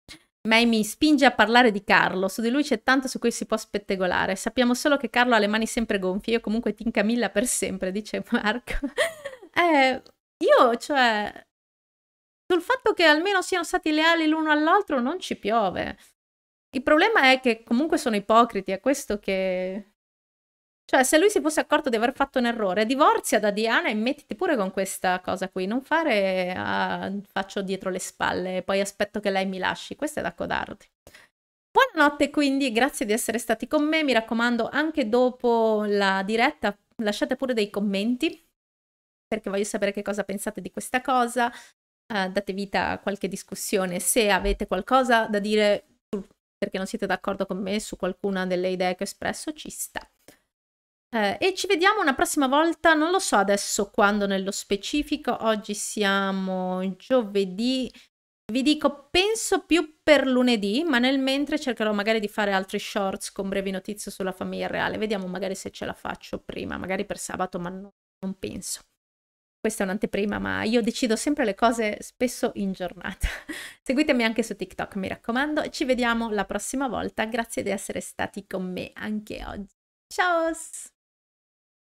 May mi spinge a parlare di Carlo, su di lui c'è tanto su cui si può spettegolare. Sappiamo solo che Carlo ha le mani sempre gonfie, io comunque ti incamilla per sempre, dice Marco. eh, io, cioè, sul fatto che almeno siano stati leali l'uno all'altro non ci piove. Il problema è che comunque sono ipocriti, è questo che cioè, se lui si fosse accorto di aver fatto un errore, divorzia da Diana e mettiti pure con questa cosa qui. Non fare ah, faccio dietro le spalle e poi aspetto che lei mi lasci. Questo è da codardi. Buonanotte quindi, grazie di essere stati con me. Mi raccomando, anche dopo la diretta lasciate pure dei commenti perché voglio sapere che cosa pensate di questa cosa. Uh, date vita a qualche discussione. Se avete qualcosa da dire perché non siete d'accordo con me su qualcuna delle idee che ho espresso, ci sta. Eh, e ci vediamo una prossima volta, non lo so adesso quando nello specifico, oggi siamo giovedì, vi dico penso più per lunedì, ma nel mentre cercherò magari di fare altri shorts con brevi notizie sulla famiglia reale, vediamo magari se ce la faccio prima, magari per sabato, ma no, non penso. Questa è un'anteprima, ma io decido sempre le cose spesso in giornata. Seguitemi anche su TikTok, mi raccomando. Ci vediamo la prossima volta. Grazie di essere stati con me anche oggi. Ciao!